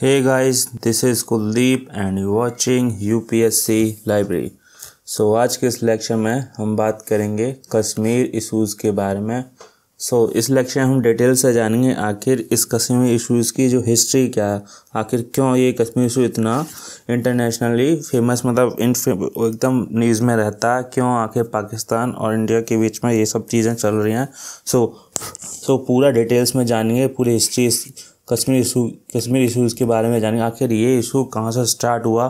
hey guys this is kuldeep and you watching upsc library so आज के इस lecture में हम बात करेंगे कश्मीर इश्यूज़ के बारे में सो so, इस लेक्चर में हम डिटेल से जानेंगे आखिर इस कश्मीर इश्यूज़ की जो हिस्ट्री क्या है आखिर क्यों ये कश्मीर इशू इतना इंटरनेशनली फेमस मतलब इन एकदम न्यूज़ में रहता है क्यों आखिर पाकिस्तान और इंडिया के बीच में ये सब चीज़ें चल रही हैं सो so, सो so पूरा डिटेल्स में जानेंगे पूरी history Kashmir issue Kashmir issues के बारे में जानेंगे आखिर ये इशू कहाँ से स्टार्ट हुआ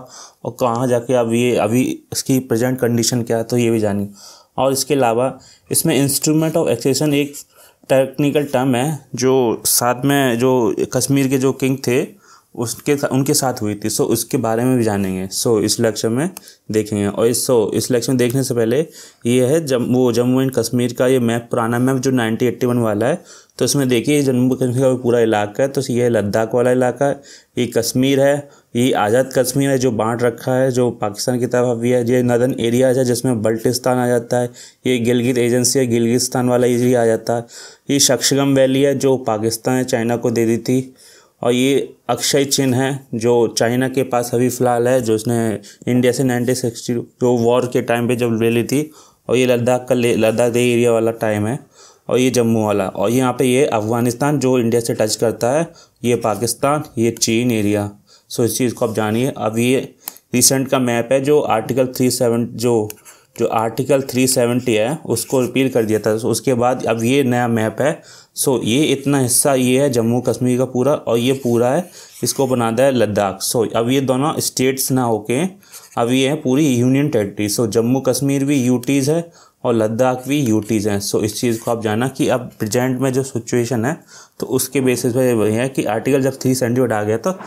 और कहाँ जाके अब ये अभी इसकी प्रेजेंट कंडीशन क्या है तो ये भी जानिए और इसके अलावा इसमें इंस्ट्रूमेंट ऑफ एक्सेशन एक टेक्निकल टर्म है जो साथ में जो कश्मीर के जो किंग थे उसके उनके साथ हुई थी सो उसके बारे में भी जानेंगे सो इस लेक्चर में देखेंगे और इस सो इस लेक्चर में देखने से पहले ये है जम वो जम्मू एंड कश्मीर का ये मैप पुराना मैप जो नाइनटीन एट्टी वन वाला है तो इसमें देखिए जम्मू कश्मीर का पूरा इलाका है तो ये लद्दाख वाला इलाका है ये कश्मीर है ये आज़ाद कश्मीर है जो बांट रखा है जो पाकिस्तान की तरफ भी है ये नदन एरियाज है जिसमें बल्टिस्तान आ जाता है ये गिलगित एजेंसी है गिलगिस्तान वाला एरिया आ जाता है ये शक्षगम वैली है जो पाकिस्तान चाइना को दे दी थी और ये अक्षय चिन्ह है जो चाइना के पास अभी फ़िलहाल है जो उसने इंडिया से नाइनटीन सिक्सटी जो वॉर के टाइम पे जब ले ली थी और ये लद्दाख का लद्दाख दे एरिया वाला टाइम है और ये जम्मू वाला और यहाँ पे ये अफ़गानिस्तान जो इंडिया से टच करता है ये पाकिस्तान ये चीन एरिया सो इस चीज़ को आप जानिए अब ये रिसेंट का मैप है जो आर्टिकल थ्री सेवन जो जो आर्टिकल 370 है उसको रिपील कर दिया था तो उसके बाद अब ये नया मैप है सो ये इतना हिस्सा ये है जम्मू कश्मीर का पूरा और ये पूरा है इसको बना दिया है लद्दाख सो अब ये दोनों स्टेट्स ना होके अब ये है पूरी union territory so Jammu Kashmir भी यूटीज़ है और लद्दाख भी यूटीज़ हैं सो इस चीज़ को आप जाना कि अब प्रजेंट में जो सिचुएशन है तो उसके बेसिस पर यह है कि आर्टिकल जब थ्री सेवेंटी आ गया तो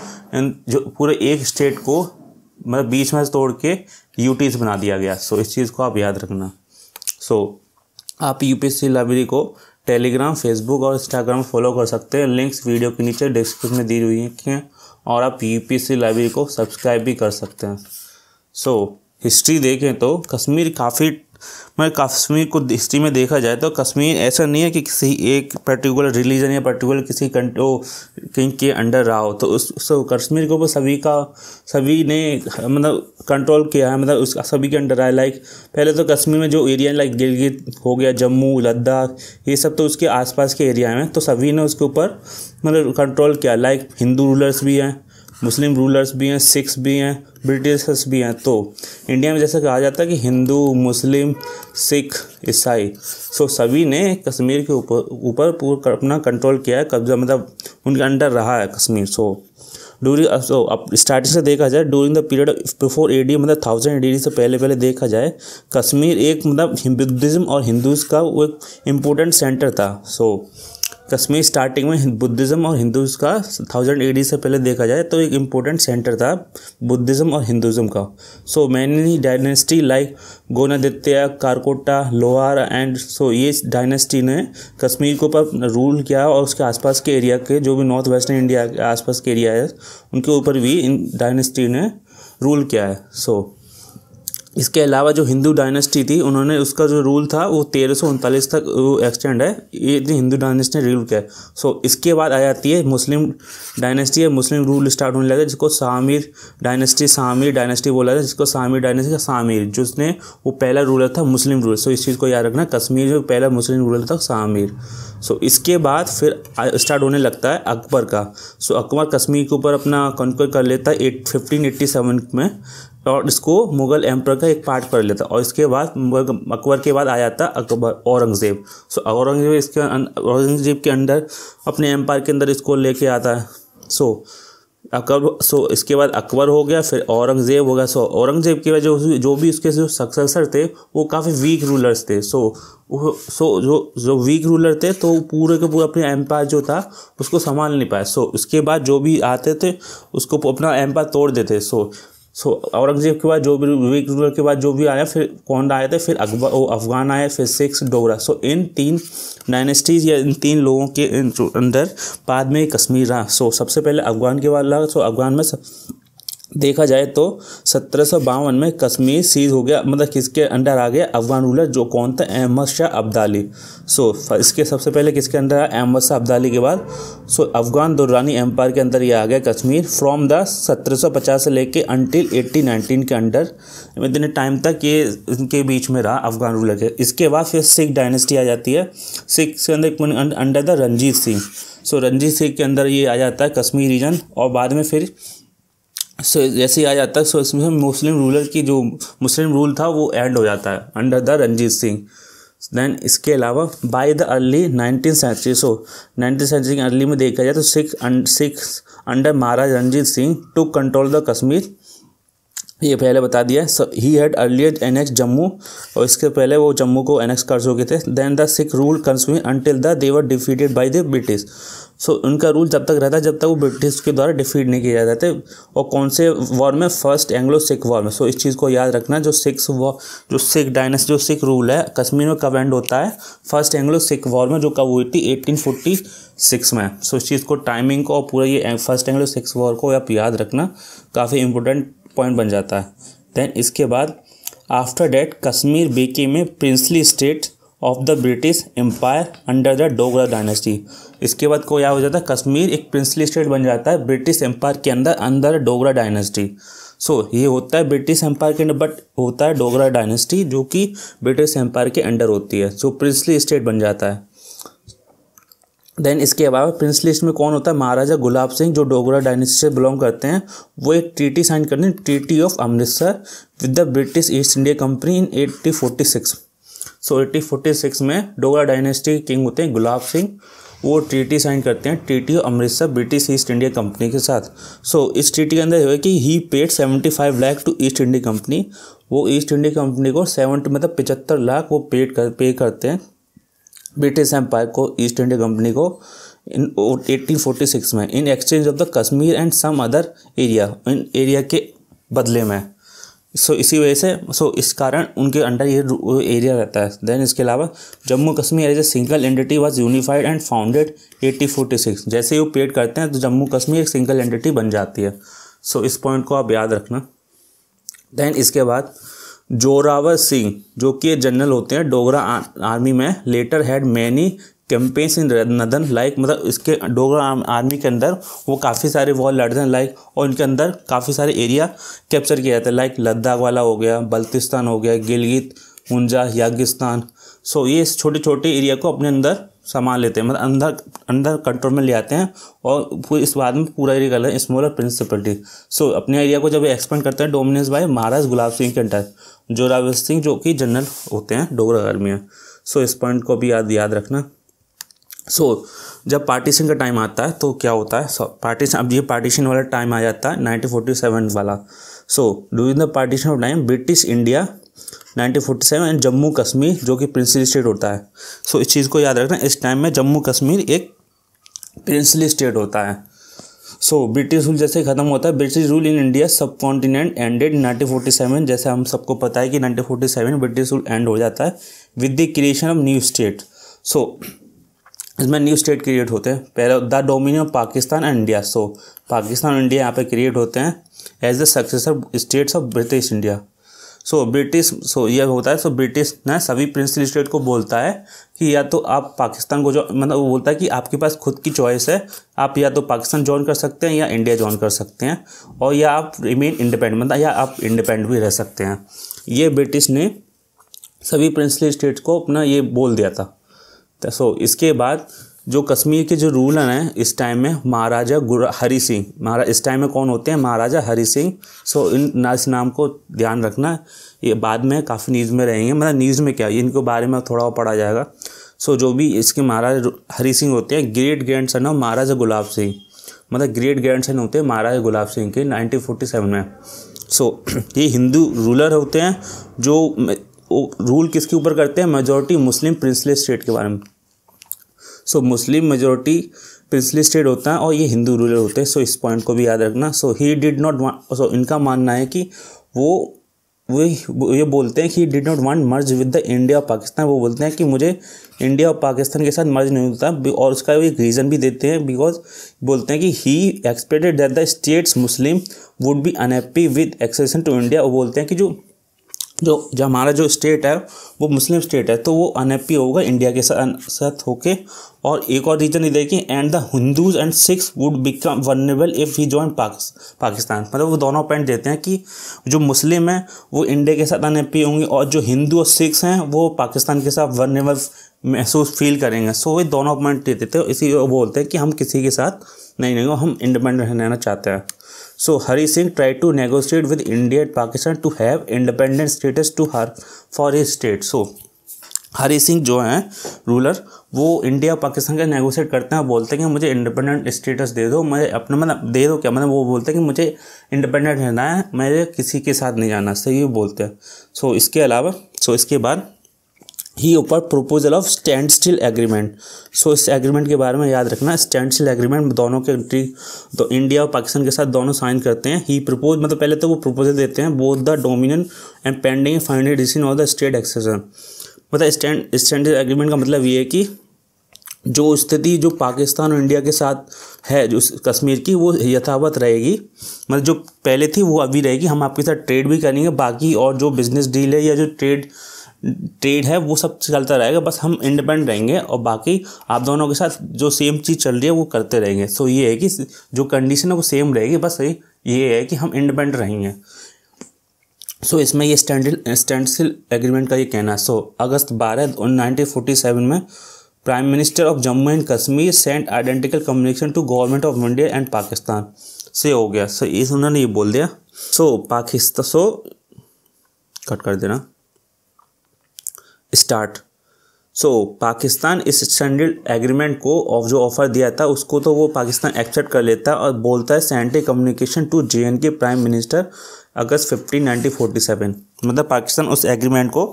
जो पूरे एक स्टेट को मतलब बीच में तोड़ के यूटीज बना दिया गया सो so, इस चीज़ को आप याद रखना सो so, आप यू लाइब्रेरी को टेलीग्राम फेसबुक और इंस्टाग्राम फॉलो कर सकते हैं लिंक्स वीडियो के नीचे डिस्क्रिप्शन में दी हुई हैं और आप यू लाइब्रेरी को सब्सक्राइब भी कर सकते हैं सो so, हिस्ट्री देखें तो कश्मीर काफ़ी मैं कश्मीर को हिस्ट्री में देखा जाए तो कश्मीर ऐसा नहीं है कि किसी एक पर्टिकुलर रिलीजन या पर्टिकुलर किसी कंट्रो किंग के अंडर रहा हो तो उस सो कश्मीर को सभी का सभी ने मतलब कंट्रोल किया है मतलब उस सभी के अंडर आया लाइक पहले तो कश्मीर में जो एरिया लाइक गिलगित हो गया जम्मू लद्दाख ये सब तो उसके आसपास के एरिया हैं तो सभी ने उसके ऊपर मतलब कंट्रोल किया लाइक हिंदू रूलर्स भी हैं मुस्लिम रूलर्स भी हैं सिख्स भी हैं ब्रिटिशर्स भी हैं तो इंडिया में जैसा कहा जाता है कि हिंदू मुस्लिम सिख ईसाई सो सभी ने कश्मीर के ऊपर ऊपर पूरा अपना कंट्रोल किया है कब्जा मतलब उनके अंडर रहा है कश्मीर सो डूरिंग सो अब स्टार्टिंग से देखा जाए during the period before A D मतलब थाउजेंड ए डी से पहले पहले देखा जाए कश्मीर एक मतलब बुद्धिज़्म और हिंदूज़ का वो एक इम्पोर्टेंट सेंटर था सो so, कश्मीर स्टार्टिंग में बुद्धिज़्म और हिंदूज का थाउजेंड एडी से पहले देखा जाए तो एक इम्पोर्टेंट सेंटर था बुद्धिज़्म और हिंदुज़म का so many dynasty like Gonaditya Karkota Lohar and सो ये डायनेस्टी ने कश्मीर को ऊपर रूल किया और उसके आसपास के एरिया के जो भी नॉर्थ वेस्टर्न इंडिया के आसपास के एरिया है उनके ऊपर भी इन डायनेस्टी ने रूल किया है सो so, इसके अलावा जो हिंदू डायनेस्टी थी उन्होंने उसका जो रूल था वो तेरह तक वो एक्सटेंड है ये हिंदू डायनेस्टी ने रूल किया सो so, इसके बाद आ जाती है मुस्लिम डायनेस्टी या मुस्लिम रूल स्टार्ट होने लगा जिसको सामिर डायनेस्टी सामिर डायनेस्टी बोला था जिसको सामिर डायनेस्टी सामिर जिसने वो पहला रूलर था मुस्लिम रूलर सो so, इस चीज़ को याद रखना कश्मीर जो पहला मुस्लिम रूलर था सामिर सो so, इसके बाद फिर स्टार्ट होने लगता है अकबर का सो so, अकबर कश्मीर के ऊपर अपना कॉन्कर कर लेता है एट फिफ्टीन एट्टी सेवन में और इसको मुगल एम्पर का एक पार्ट कर लेता और इसके बाद अकबर के बाद आ जाता अकबर औरंगज़ेब सो औरंगज़ेब इसके औरंगज़ेब के अंदर अपने एम्पायर के अंदर इसको लेके आता है सो अकबर सो इसके बाद अकबर हो गया फिर औरंगज़ेब हो गया सो औरंगज़ेब के बाद जो जो भी उसके जो सक्सेसर थे वो काफ़ी वीक रूलर्स थे सो सो जो जो वीक रूलर थे तो पूरे के पूरे अपने एम्पायर जो था उसको संभाल नहीं पाया सो उसके बाद जो भी आते थे उसको अपना एम्पायर तोड़ देते सो सो औरंगजेब के बाद जो भी विवेक के बाद जो भी आया फिर कौन आए थे फिर अकबर वो अफगान आए फिर सिक्स डोगरा सो इन तीन डायनेस्टीज या इन तीन लोगों के अंदर बाद में कश्मीर रहा सो सबसे पहले अफगान के बाद लगा सो अफगान में सब देखा जाए तो सत्रह में कश्मीर सीज हो गया मतलब किसके अंडर आ गया अफगान रूलर जो कौन था अहमद शाह अब्दाली सो so, इसके सबसे पहले किसके अंडर आया अहमद शाह अब्दाली के बाद so so, Afghan Durrani empire के अंदर ये आ गया कश्मीर फ्रॉम द 1750 से लेके अंटिल 1819 के अंडर मतलब इतने टाइम तक ये इनके बीच में रहा अफगान रूलर के इसके बाद फिर सिख डायनेस्टी आ जाती है सिख के अंदर अं- under the Ranjit Singh so so, Ranjit Singh के अंदर ये आ जाता है कश्मीर रीजन और बाद में फिर सो जैसे ही आ जाता है सो इसमें मुस्लिम रूलर की जो मुस्लिम रूल था वो एंड हो जाता है under the Ranjit Singh then इसके अलावा by the early nineteen century so nineteen century के अर्ली में देखा जाए तो Sikh Sikh under Maharaj Ranjit Singh to control the Kashmir ये पहले बता दिया ही हैड अर्लियर एनेक्स जम्मू और इसके पहले वो जम्मू को एनेक्स कर चुके थे then the Sikh rule consume until the they were defeated by the British so उनका रूल जब तक रहता है जब तक वो ब्रिटिश के द्वारा डिफीट नहीं किया जाता थे और कौन से वॉर में फर्स्ट एंग्लो सिख वॉर में सो इस चीज़ को याद रखना जो सिक्स वॉर जो सिख डायनेस्टी जो सिख रूल है कश्मीर में कब एंड होता है फर्स्ट एंग्लो सिख वॉर में जो कब हुई थी एटीन फोर्टी सिक्स में सो इस चीज़ को टाइमिंग को और पूरा ये फर्स्ट एंग्लो सिक्स वॉर को आप याद रखना काफ़ी इंपॉर्टेंट पॉइंट बन जाता है देन इसके बाद आफ्टर डेट कश्मीर बीके में princely state of the British empire under the Dogra dynasty इसके बाद को यह हो जाता है कश्मीर एक प्रिंसली स्टेट बन जाता है ब्रिटिश एम्पायर के अंदर अंदर डोगरा डायनेस्टी सो so, ये होता है ब्रिटिश एम्पायर के अंदर बट होता है डोगरा डायनेस्टी जो कि ब्रिटिश एम्पायर के अंडर होती है सो so, प्रिंसली स्टेट बन जाता है देन इसके अलावा प्रिंस लिस्ट में कौन होता है महाराजा गुलाब सिंह जो डोगरा डायनेस्टी से बिलोंग करते हैं वो एक ट्रीटी साइन करते हैं treaty of Amritsar with the British East India company in eighteen forty six so eighteen forty six में डोगरा डायनेस्टी के किंग होते हैं गुलाब सिंह वो ट्रीटी साइन करते हैं treaty Amritsar British East India company के साथ सो so, इस ट्रीटी के अंदर है कि he paid seventy five lakh to East India company वो ईस्ट इंडिया कंपनी को सेवेंटी मतलब पचहत्तर लाख वो पेड कर पे करते हैं ब्रिटिश एम्पायर को ईस्ट इंडिया कंपनी को इन 1846 में in exchange of the Kashmir and some other area in area के बदले में सो so, इसी वजह से सो so, इस कारण उनके अंडर ये एरिया रहता है देन इसके अलावा Jammu Kashmir as a single entity was unified and founded eighteen forty six जैसे ही वो पेड करते हैं तो जम्मू कश्मीर एक सिंगल एंडिटी बन जाती है सो so, इस पॉइंट को आप याद रखना देन इसके बाद जोरावर सिंह जो कि जनरल होते हैं डोगरा आर्मी में later had many campaigns in northern like मतलब इसके डोगरा आर्मी के अंदर वो काफ़ी सारे वॉर लड़ रहे हैं लाइक और इनके अंदर काफ़ी सारे एरिया कैप्चर किया जाता है लाइक लद्दाख वाला हो गया बल्तिस्तान हो गया गिलगित मुंजा यागिस्तान सो ये इस छोटे छोटे एरिया को अपने अंदर सामान लेते हैं मतलब अंदर अंदर कंट्रोल में ले आते हैं और इस बाद में पूरा एरिया कर लेते हैं स्मॉलर प्रिंसिपलिटी सो अपने एरिया को जब एक्सपेंड करते हैं डोमिनेंस बाय महाराज गुलाब सिंह के अंडर जोरावर सिंह जो कि जनरल होते हैं डोगरा आर्मी में सो इस पॉइंट को भी याद याद रखना सो so, जब पार्टीशन का टाइम आता है तो क्या होता है पार्टीशन so, अब ये पार्टीशन वाला टाइम आ जाता है 1947 वाला so during the partition of time British India 1947 and Jammu Kashmir जो कि प्रिंसली स्टेट होता है सो so, इस चीज़ को याद रखना इस टाइम में जम्मू कश्मीर एक प्रिंसली स्टेट होता है सो ब्रिटिश रूल जैसे ख़त्म होता है British rule in India sub continent सेवन जैसे हम सबको पता है कि सेवन ब्रिटिश रूल एंड हो जाता है with the creation of new state so इसमें न्यू स्टेट क्रिएट होते हैं पहले the dominion of Pakistan and India so Pakistan और इंडिया यहाँ पे क्रिएट होते हैं as the successor states of British India so British so यह होता है सो ब्रिटिश ने सभी प्रिंसली स्टेट को बोलता है कि या तो आप पाकिस्तान को जो मतलब वो बोलता है कि आपके पास खुद की चॉइस है आप या तो पाकिस्तान ज्वाइन कर सकते हैं या इंडिया ज्वाइन कर सकते हैं और या आप रिमेन इंडिपेंडेंट मतलब या आप इंडिपेंडेंट भी रह सकते हैं ये ब्रिटिश ने सभी प्रिंसली स्टेट्स को अपना ये बोल दिया था तो सो इसके बाद जो कश्मीर के जो रूलर हैं इस टाइम में महाराजा हरी सिंह महाराज इस टाइम में कौन होते हैं महाराजा हरी सिंह सो इन इस नाम को ध्यान रखना ये बाद में काफ़ी न्यूज़ में रहेंगे मतलब न्यूज़ में क्या इनके बारे में थोड़ा पढ़ा जाएगा सो जो भी इसके महाराजा हरी सिंह होते हैं great grand son of Maharaja Gulab Singh मतलब ग्रेट ग्रैंड सन होते हैं महाराजा गुलाब सिंह के नाइनटीन में सो so, ये हिंदू रूलर होते हैं जो रूल किसके ऊपर करते हैं मेजोरिटी मुस्लिम प्रिंसली स्टेट के बारे में so Muslim majority princely state होता है और ये हिंदू रूलर होते हैं सो इस पॉइंट को भी याद रखना सो ही डिड नॉट सो इनका मानना है कि वो वो ये बोलते हैं कि did not want merge with the India और पाकिस्तान वो बोलते हैं कि मुझे इंडिया और पाकिस्तान के साथ मर्ज नहीं होता और उसका एक रीज़न भी देते हैं बिकॉज बोलते हैं कि he expected that the states Muslim would be unhappy with accession to India और बोलते हैं कि जो जो जो हमारा जो स्टेट है वो मुस्लिम स्टेट है तो वो अनहैप्पी होगा इंडिया के साथ साथ होके और एक और रीज़न ये देखिए and the Hindus and Sikhs would become vulnerable if he join Pakistan मतलब वो दोनों पॉइंट देते हैं कि जो मुस्लिम हैं वो इंडिया के साथ अनहैप्पी होंगे और जो हिंदू और सिक्स हैं वो पाकिस्तान के साथ वर्नेबल महसूस फील करेंगे सो वे ये दोनों पॉइंट देते थे इसी बोलते हैं कि हम किसी के साथ नहीं नहीं हम इंडिपेंडेंट रहना चाहते हैं so Hari Singh try to negotiate with India and Pakistan to have independent status to her for his state so Hari Singh जो हैं रूलर वो इंडिया पाकिस्तान का नेगोशिएट करते हैं बोलते हैं कि मुझे इंडिपेंडेंट स्टेटस दे दो मैं अपने मतलब दे दो क्या मतलब वो बोलते हैं कि मुझे इंडिपेंडेंट रहना है मैं किसी के साथ नहीं जाना सही बोलते हैं सो so, इसके अलावा सो so, इसके बाद ही ऊपर proposal of standstill agreement so इस एग्रीमेंट के बारे में याद रखना स्टैंड स्टिल एग्रीमेंट दोनों कंट्री तो इंडिया और पाकिस्तान के साथ दोनों साइन करते हैं ही प्रपोज मतलब पहले तो वो प्रपोजल देते हैं both the dominion and pending final decision of the state accession मतलब स्टैंड स्टैंड एग्रीमेंट का मतलब ये है कि जो स्थिति जो पाकिस्तान और इंडिया के साथ है जो कश्मीर की वो यथावत रहेगी मतलब जो पहले थी वो अभी रहेगी हम आपके साथ ट्रेड भी करेंगे बाकी और जो बिजनेस डील है या जो ट्रेड ट्रेड है वो सब चलता रहेगा बस हम इंडिपेंडेंट रहेंगे और बाकी आप दोनों के साथ जो सेम चीज़ चल रही है वो करते रहेंगे सो ये है कि जो कंडीशन है वो सेम रहेगी बस ये है कि हम इंडिपेंडेंट रहेंगे सो so, इसमें ये स्टैंड स्टैंड एग्रीमेंट का ये कहना है so, सो अगस्त बारह नाइनटीन फोर्टी सेवन में prime minister of Jammu and Kashmir sent identical communication to government of India and Pakistan से हो गया सो so, इस उन्होंने ये बोल दिया सो पाकिस्तान सो कट कर देना स्टार्ट सो पाकिस्तान इस स्टैंडर्ड एग्रीमेंट को ऑफ जो ऑफ़र दिया था उसको तो वो पाकिस्तान एक्सेप्ट कर लेता और बोलता है sent communication to J and K prime minister अगस्त फिफ्टीन नाइनटीन फोर्टी सेवन मतलब पाकिस्तान उस एग्रीमेंट को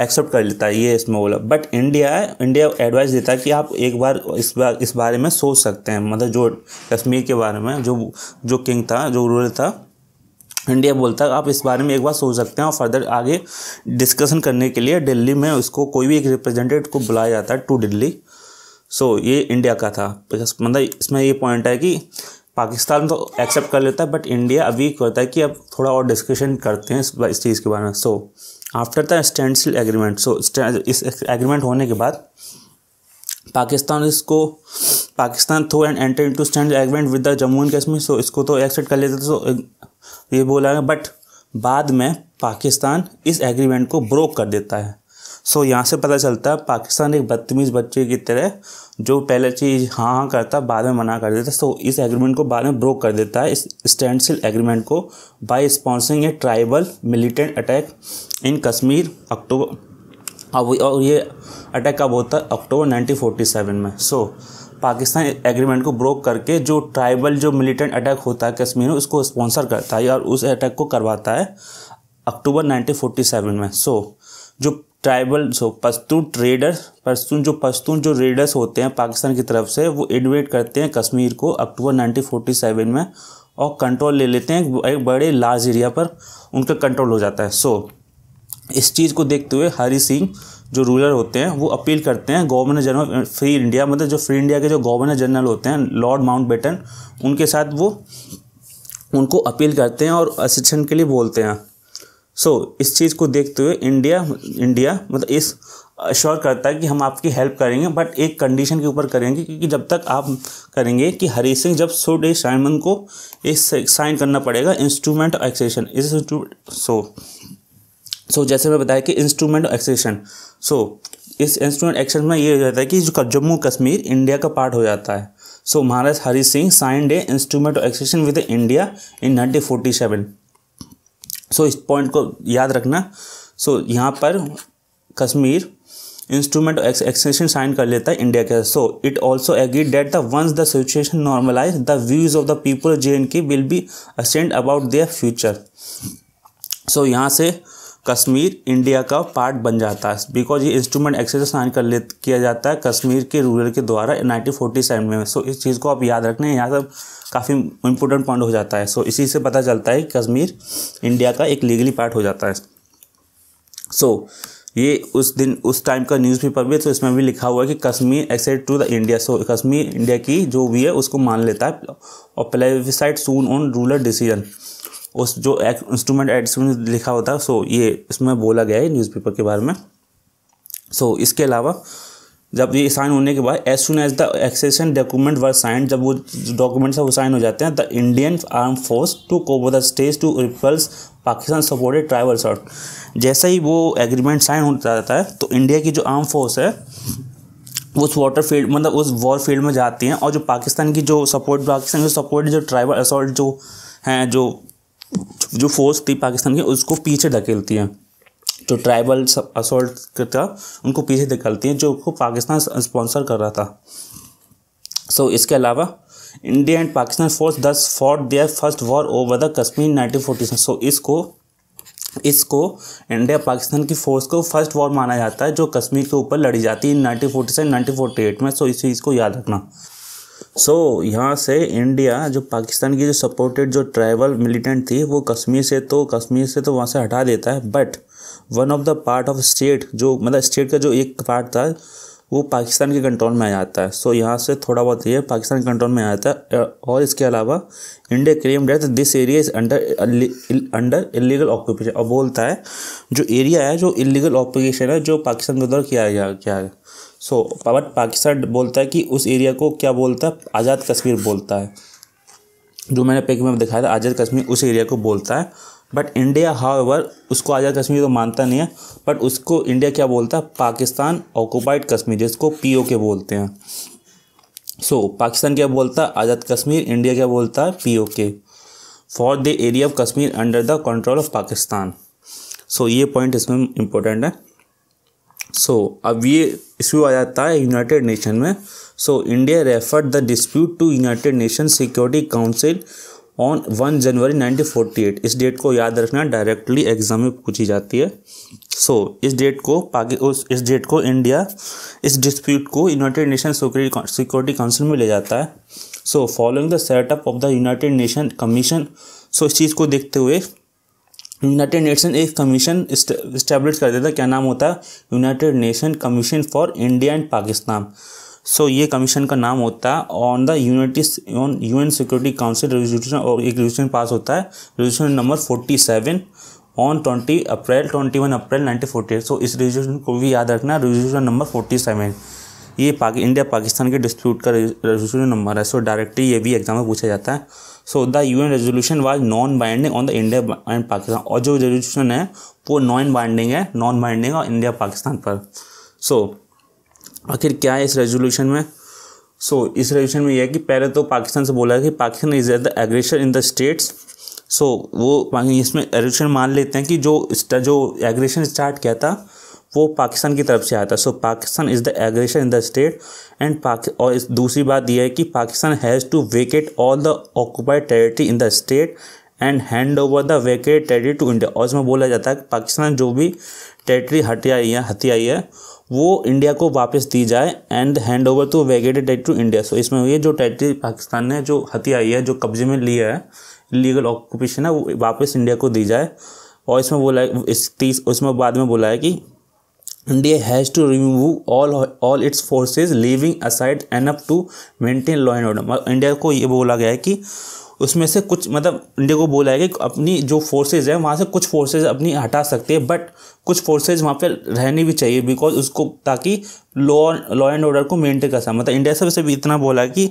एक्सेप्ट कर लेता है ये इसमें बोला बट इंडिया इंडिया एडवाइस देता है कि आप एक बार इस बार इस बारे में सोच सकते हैं मतलब जो कश्मीर के बारे में जो जो किंग था जो रूलर था इंडिया बोलता है आप इस बारे में एक बार सोच सकते हैं और फर्दर आगे डिस्कशन करने के लिए दिल्ली में उसको कोई भी एक रिप्रेजेंटेटिव को बुलाया जाता है टू दिल्ली सो so, ये इंडिया का था मतलब इसमें ये पॉइंट है कि पाकिस्तान तो एक्सेप्ट कर लेता है बट इंडिया अभी कहता है कि अब थोड़ा और डिस्कशन करते हैं इस, चीज़ के बारे में so after the standstill agreement so इस एग्रीमेंट होने के बाद पाकिस्तान इसको Pakistan throw and enter into stand agreement with the Jammu and Kashmir so इसको तो एक्सेप्ट कर लेते सो ये बोला है बट बाद में पाकिस्तान इस एग्रीमेंट को ब्रोक कर देता है सो so, यहाँ से पता चलता है पाकिस्तान एक बदतमीज़ बच्चे की तरह जो पहले चीज़ हाँ हाँ करता बाद में मना कर देता है सो so, इस एग्रीमेंट को बाद में ब्रोक कर देता है इस स्टैंडसिल एग्रीमेंट को by sponsoring a tribal militant attack in Kashmir October अब और ये अटैक कब होता है अक्टूबर नाइनटीन में सो so, पाकिस्तान एग्रीमेंट को ब्रोक करके जो ट्राइबल जो मिलिटेंट अटैक होता है कश्मीर में उसको स्पॉन्सर करता है और उस अटैक को करवाता है अक्टूबर 1947 में सो जो ट्राइबल सो पस्तून ट्रेडर पस्तून जो पश्तून जो रेडर्स होते हैं पाकिस्तान की तरफ से वो इन्वेट करते हैं कश्मीर को अक्टूबर 1947 में और कंट्रोल ले लेते हैं एक बड़े लार्ज एरिया पर उनका कंट्रोल हो जाता है सो so, इस चीज़ को देखते हुए हरी सिंह जो रूलर होते हैं वो अपील करते हैं गवर्नर जनरल फ्री इंडिया मतलब जो फ्री इंडिया के जो गवर्नर जनरल होते हैं लॉर्ड माउंट बेटन उनके साथ वो उनको अपील करते हैं और असिस्टेंट के लिए बोलते हैं सो so, इस चीज़ को देखते हुए इंडिया इंडिया मतलब इस अश्योर करता है कि हम आपकी हेल्प करेंगे बट एक कंडीशन के ऊपर करेंगे क्योंकि जब तक आप करेंगे कि हरी सिंह जब सो डे साइमन को इस साइन करना पड़ेगा इंस्ट्रूमेंट एक्सेशन इस सो सो so, जैसे मैं बताया कि इंस्ट्रूमेंट एक्सेशन सो इस इंस्ट्रूमेंट एक्शन में ये हो जाता है कि जो जम्मू कश्मीर इंडिया का पार्ट हो जाता है so Maharaj Hari Singh signed a instrument accession with India in nineteen forty seven so इस पॉइंट को याद रखना सो so, यहाँ पर कश्मीर इंस्ट्रूमेंट एक्सेशन साइन कर लेता है इंडिया के so it also agree that the once the situation normalise the views of the people J and K will be ascend about their future so यहाँ से Kashmir India का part बन जाता है बिकॉज ये इंस्ट्रूमेंट एक्सरसाइज साइन कर ले किया जाता है कश्मीर के रूरल के द्वारा 1947 में सो so, इस चीज़ को आप याद रखने यहाँ सब काफ़ी इंपॉर्टेंट पॉइंट हो जाता है सो so, इसी से पता चलता है कि कश्मीर इंडिया का एक लीगली पार्ट हो जाता है सो so, ये उस दिन उस टाइम का न्यूज़पेपर भी तो इसमें भी लिखा हुआ है कि Kashmir acceded to the India so Kashmir India की जो भी है उसको मान लेता है और plebiscite soon on ruler decision उस जो इंस्ट्रूमेंट एडवर्टाइजमेंट लिखा होता है सो ये इसमें बोला गया है न्यूज़पेपर के बारे में सो इसके अलावा जब ये साइन होने के बाद as soon as the accession document were sign जब वो डॉक्यूमेंट्स है वो साइन हो जाते हैं the Indian arm force to over the stage to repulse Pakistan supported tribal shot जैसे ही वो एग्रीमेंट साइन होता जाता है तो इंडिया की जो आर्म फोर्स है उस वाटर फील्ड मतलब उस वॉर फील्ड में जाती हैं और जो पाकिस्तान की जो सपोर्ट पाकिस्तान की सपोर्ट जो ट्राइबल असॉल्ट जो हैं जो जो फोर्स थी पाकिस्तान की उसको पीछे धकेलती है जो ट्राइबल असोल्ट करता उनको पीछे धकेलती है जो को पाकिस्तान स्पॉन्सर कर रहा था सो so, इसके अलावा India and Pakistan force this for their first war over the Kashmir nineteen forty so इसको इसको इंडिया पाकिस्तान की फोर्स को फर्स्ट वॉर माना जाता है जो कश्मीर के ऊपर लड़ी जाती है nineteen forty seven nineteen forty eight में सो इस चीज़ को याद रखना सो so, यहाँ से इंडिया जो पाकिस्तान की जो सपोर्टेड जो ट्राइबल मिलिटेंट थी वो कश्मीर से तो कश्मीर से तो वहाँ से हटा देता है but one of the part of state जो मतलब स्टेट का जो एक पार्ट था वो पाकिस्तान के कंट्रोल में आ जाता है सो so, यहाँ से थोड़ा बहुत ये पाकिस्तान के कंट्रोल में आ जाता है और इसके अलावा India claim that this area is under under illegal occupation और बोलता है जो एरिया है जो इलीगल ऑक्यूपेशन है जो पाकिस्तान के द्वारा किया गया क्या है सो बट पाकिस्तान बोलता है कि उस एरिया को क्या बोलता है आज़ाद कश्मीर बोलता है जो मैंने पिक में दिखाया था आज़ाद कश्मीर उस एरिया को बोलता है बट इंडिया हावर उसको आज़ाद कश्मीर तो मानता नहीं है बट उसको इंडिया क्या बोलता है पाकिस्तान ऑक्यूपाइड कश्मीर जिसको पी के बोलते हैं सो so, पाकिस्तान क्या बोलता है आज़ाद कश्मीर इंडिया क्या बोलता है P K for the area of Kashmir under the control of Pakistan so ये पॉइंट इसमें इम्पोर्टेंट है सो so, अब ये इशू आ जाता है यूनाइटेड नेशन में so India referred the dispute to United Nation Security Council on one January 1948 इस date को याद रखना डायरेक्टली एग्जाम में पूछी जाती है सो so, इस डेट को पाकि उस इस डेट को इंडिया इस डिस्प्यूट को यूनाइटेड नेशन सिक्योरिटी काउंसिल में ले जाता है so following the setup of the United Nation commission so इस चीज़ को देखते हुए यूनाइटेड नेशन एक कमीशन इस्टेब्लिश कर देता क्या नाम होता है United Nation commission for India and Pakistan so ये कमीशन का नाम होता है on the unity on U N Security Council resolution और एक रेजोल्यूशन पास होता है resolution number forty seven on twenty April twenty one April nineteen forty eight so इस रेजोल्यूशन को भी याद रखना रेजोल्यूशन नंबर फोर्टी सेवन ये पाकि इंडिया पाकिस्तान के डिस्प्यूट का रेजोल्यूशन नंबर है सो डायरेक्टली ये भी एग्जाम में पूछा जाता है so the UN resolution was non binding on the India and Pakistan और जो रेजोल्यूशन है वो नॉन बाइंडिंग है non binding on India Pakistan पर सो so, आखिर क्या है इस रेजोल्यूशन में सो so, इस रेजोल्यूशन में यह है कि पहले तो पाकिस्तान से बोला कि Pakistan is the aggression in the states so वो इसमें रेजोल्यूशन मान लेते हैं कि जो जो एग्रेशन स्टार्ट किया था वो पाकिस्तान की तरफ से आया था so Pakistan is the aggression in the state and और दूसरी बात यह है कि Pakistan has to vacate all the occupied territory in the state and hand over the vacate territory to India और इसमें बोला जाता है कि पाकिस्तान जो भी टेरिटरी हटियाई है हथियाई है वो इंडिया को वापस दी जाए and hand over to vacated territory to India so इसमें ये जो टेरिटरी पाकिस्तान ने जो हथियाई है जो कब्जे में लिया है लीगल ऑक्यूपेशन है वो वापस इंडिया को दी जाए और इसमें बोला है इस तीस उसमें बाद में बोला है कि India has to all all all its forces leaving aside enough to maintain law and order India को ये बोला गया है कि उसमें से कुछ मतलब इंडिया को बोला है कि अपनी जो फोर्सेज हैं वहाँ से कुछ फोर्सेज अपनी हटा सकते हैं बट कुछ फोर्सेज वहाँ पे रहनी भी चाहिए बिकॉज उसको ताकि लॉ लॉ एंड ऑर्डर को मेंटेन कर सकें मतलब इंडिया से भी इतना बोला कि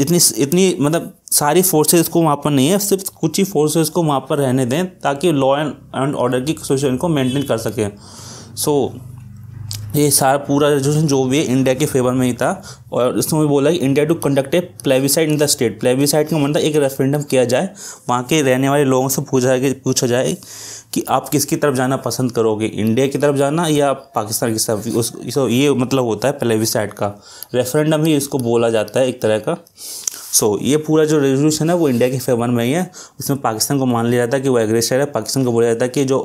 जितनी इतनी मतलब सारी फोर्सेज को वहाँ पर नहीं है सिर्फ कुछ ही फोर्सेज को वहाँ पर रहने दें ताकि लॉ एंड ऑर्डर की सिचुएशन को मेंटेन कर सकें सो so, ये सारा पूरा रेजोल्यूशन जो भी है इंडिया के फेवर में ही था और इसमें भी बोला कि India to conduct a plebiscite in the state plebiscite का मतलब एक रेफरेंडम किया जाए वहाँ के रहने वाले लोगों से पूछा कि पूछा जाए कि आप किसकी तरफ जाना पसंद करोगे इंडिया की तरफ जाना या पाकिस्तान की तरफ उस ये मतलब होता है साइड का रेफरेंडम ही इसको बोला जाता है एक तरह का सो so, ये पूरा जो रेजोल्यूशन है वो इंडिया के फेवर में ही है उसमें पाकिस्तान को मान लिया जाता है कि वो एग्रेसर है पाकिस्तान को बोला जाता है कि जो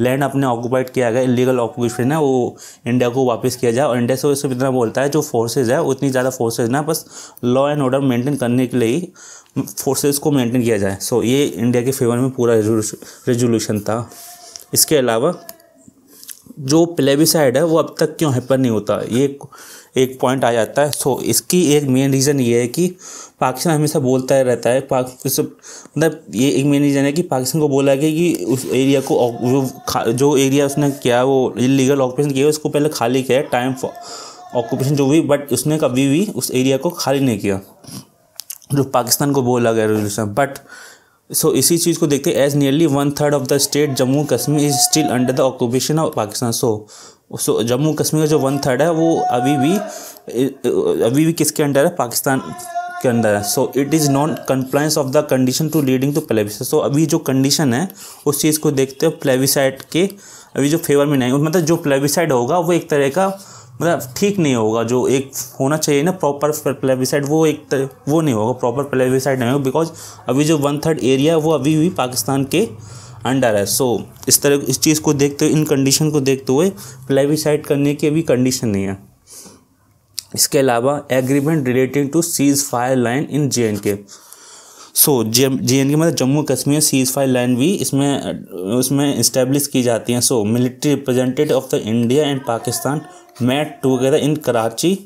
लैंड अपने ऑक्यूपाइड किया गया इलीगल ऑक्यूपेशन है वो इंडिया को वापस किया जाए और इंडिया से उसको इतना बोलता है जो फोर्सेज है उतनी ज़्यादा फोर्सेज ना बस लॉ एंड ऑर्डर मेंटेन करने के लिए ही फोर्सेस को मेंटेन किया जाए सो ये इंडिया के फेवर में पूरा रेजोल्यूशन था इसके अलावा जो प्लेबिसाइड है वो अब तक क्यों हैपन नहीं होता ये एक पॉइंट आ जाता है सो इसकी एक मेन रीज़न ये है कि पाकिस्तान हमेशा बोलता है रहता है मतलब ये एक मेन रीज़न है कि पाकिस्तान को बोला गया कि उस एरिया को जो जो एरिया उसने किया वो इलीगल ऑक्यूपेशन किया उसको पहले खाली किया टाइम ऑक्यूपेशन जो हुई बट उसने कभी भी उस एरिया को खाली नहीं किया जो पाकिस्तान को बोला गया रेजोल्यूशन बट सो इसी चीज़ को देखते as nearly one third of the state Jammu Kashmir is still under the occupation of Pakistan so so Jammu Kashmir का जो वन थर्ड है वो अभी भी अभी भी किसके अंडर है पाकिस्तान के अंदर है so it is non compliance of the condition to leading to plebiscite so अभी जो कंडीशन है उस चीज़ को देखते हुए प्लेविसाइड के अभी जो फेवर में नहीं मतलब जो प्लेविसाइड होगा वो एक तरह का मतलब ठीक नहीं होगा जो एक होना चाहिए ना प्रॉपर प्लेबिसाइड वो एक तर, वो नहीं होगा प्रॉपर प्लेबिसाइड नहीं होगा बिकॉज अभी जो वन थर्ड एरिया है वो अभी भी पाकिस्तान के अंडर है सो so, इस तरह इस चीज़ को देखते हुए इन कंडीशन को देखते हुए प्लेबिसाइड करने की अभी कंडीशन नहीं है इसके अलावा agreement relating to ceasefire line in J and K so J and K मतलब Jammu Kashmir ceasefire line भी इसमें उसमें इस्टेब्लिश की जाती हैं so military representative of the India and Pakistan met together in Karachi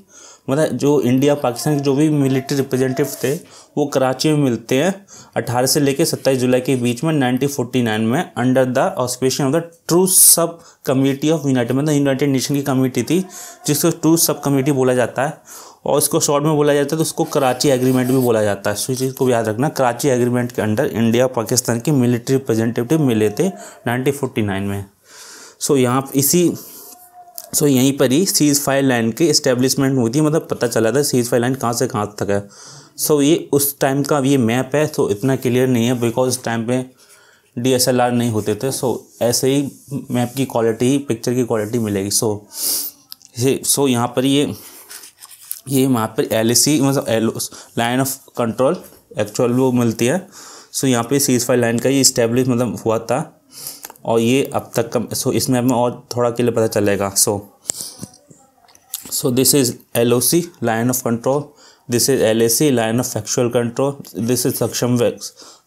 मतलब जो इंडिया पाकिस्तान के जो भी मिलिट्री रिप्रेजेंटेटिव थे वो कराची में मिलते हैं 18 से लेकर 27 जुलाई के बीच में 1949 में under the auspices of the truce subcommittee of United मतलब यूनाइटेड नेशन की कमेटी थी जिसको ट्रू सब कमेटी बोला जाता है और इसको शॉर्ट में बोला जाता है तो उसको कराची एग्रीमेंट भी बोला जाता है इस चीज़ को याद रखना कराची एग्रीमेंट के अंडर इंडिया पाकिस्तान के मिलिट्री रिप्रेजेंटेटिव मिले थे नाइनटीन में सो यहाँ इसी सो so, यहीं पर ही सीज़ फाइव लाइन की इस्टेब्लिशमेंट हुई थी मतलब पता चला था सीज़ फाइव लाइन कहाँ से कहाँ तक है सो so, ये उस टाइम का ये मैप है सो तो so, इतना क्लियर नहीं है बिकॉज उस टाइम पे डी एस एल आर नहीं होते थे सो so, ऐसे ही मैप की क्वालिटी पिक्चर की क्वालिटी मिलेगी सो so, सो so, यहाँ पर ये ये वहाँ पर एल मतलब L line of control actual वो मिलती है सो यहाँ पे सीज फाइव लाइन का ये इस्टेब्लिश मतलब हुआ था और ये अब तक का सो इसमें हमें और थोड़ा के लिए पता चलेगा so so this is L O C line of control this is L A C line of actual control this is Shaksgam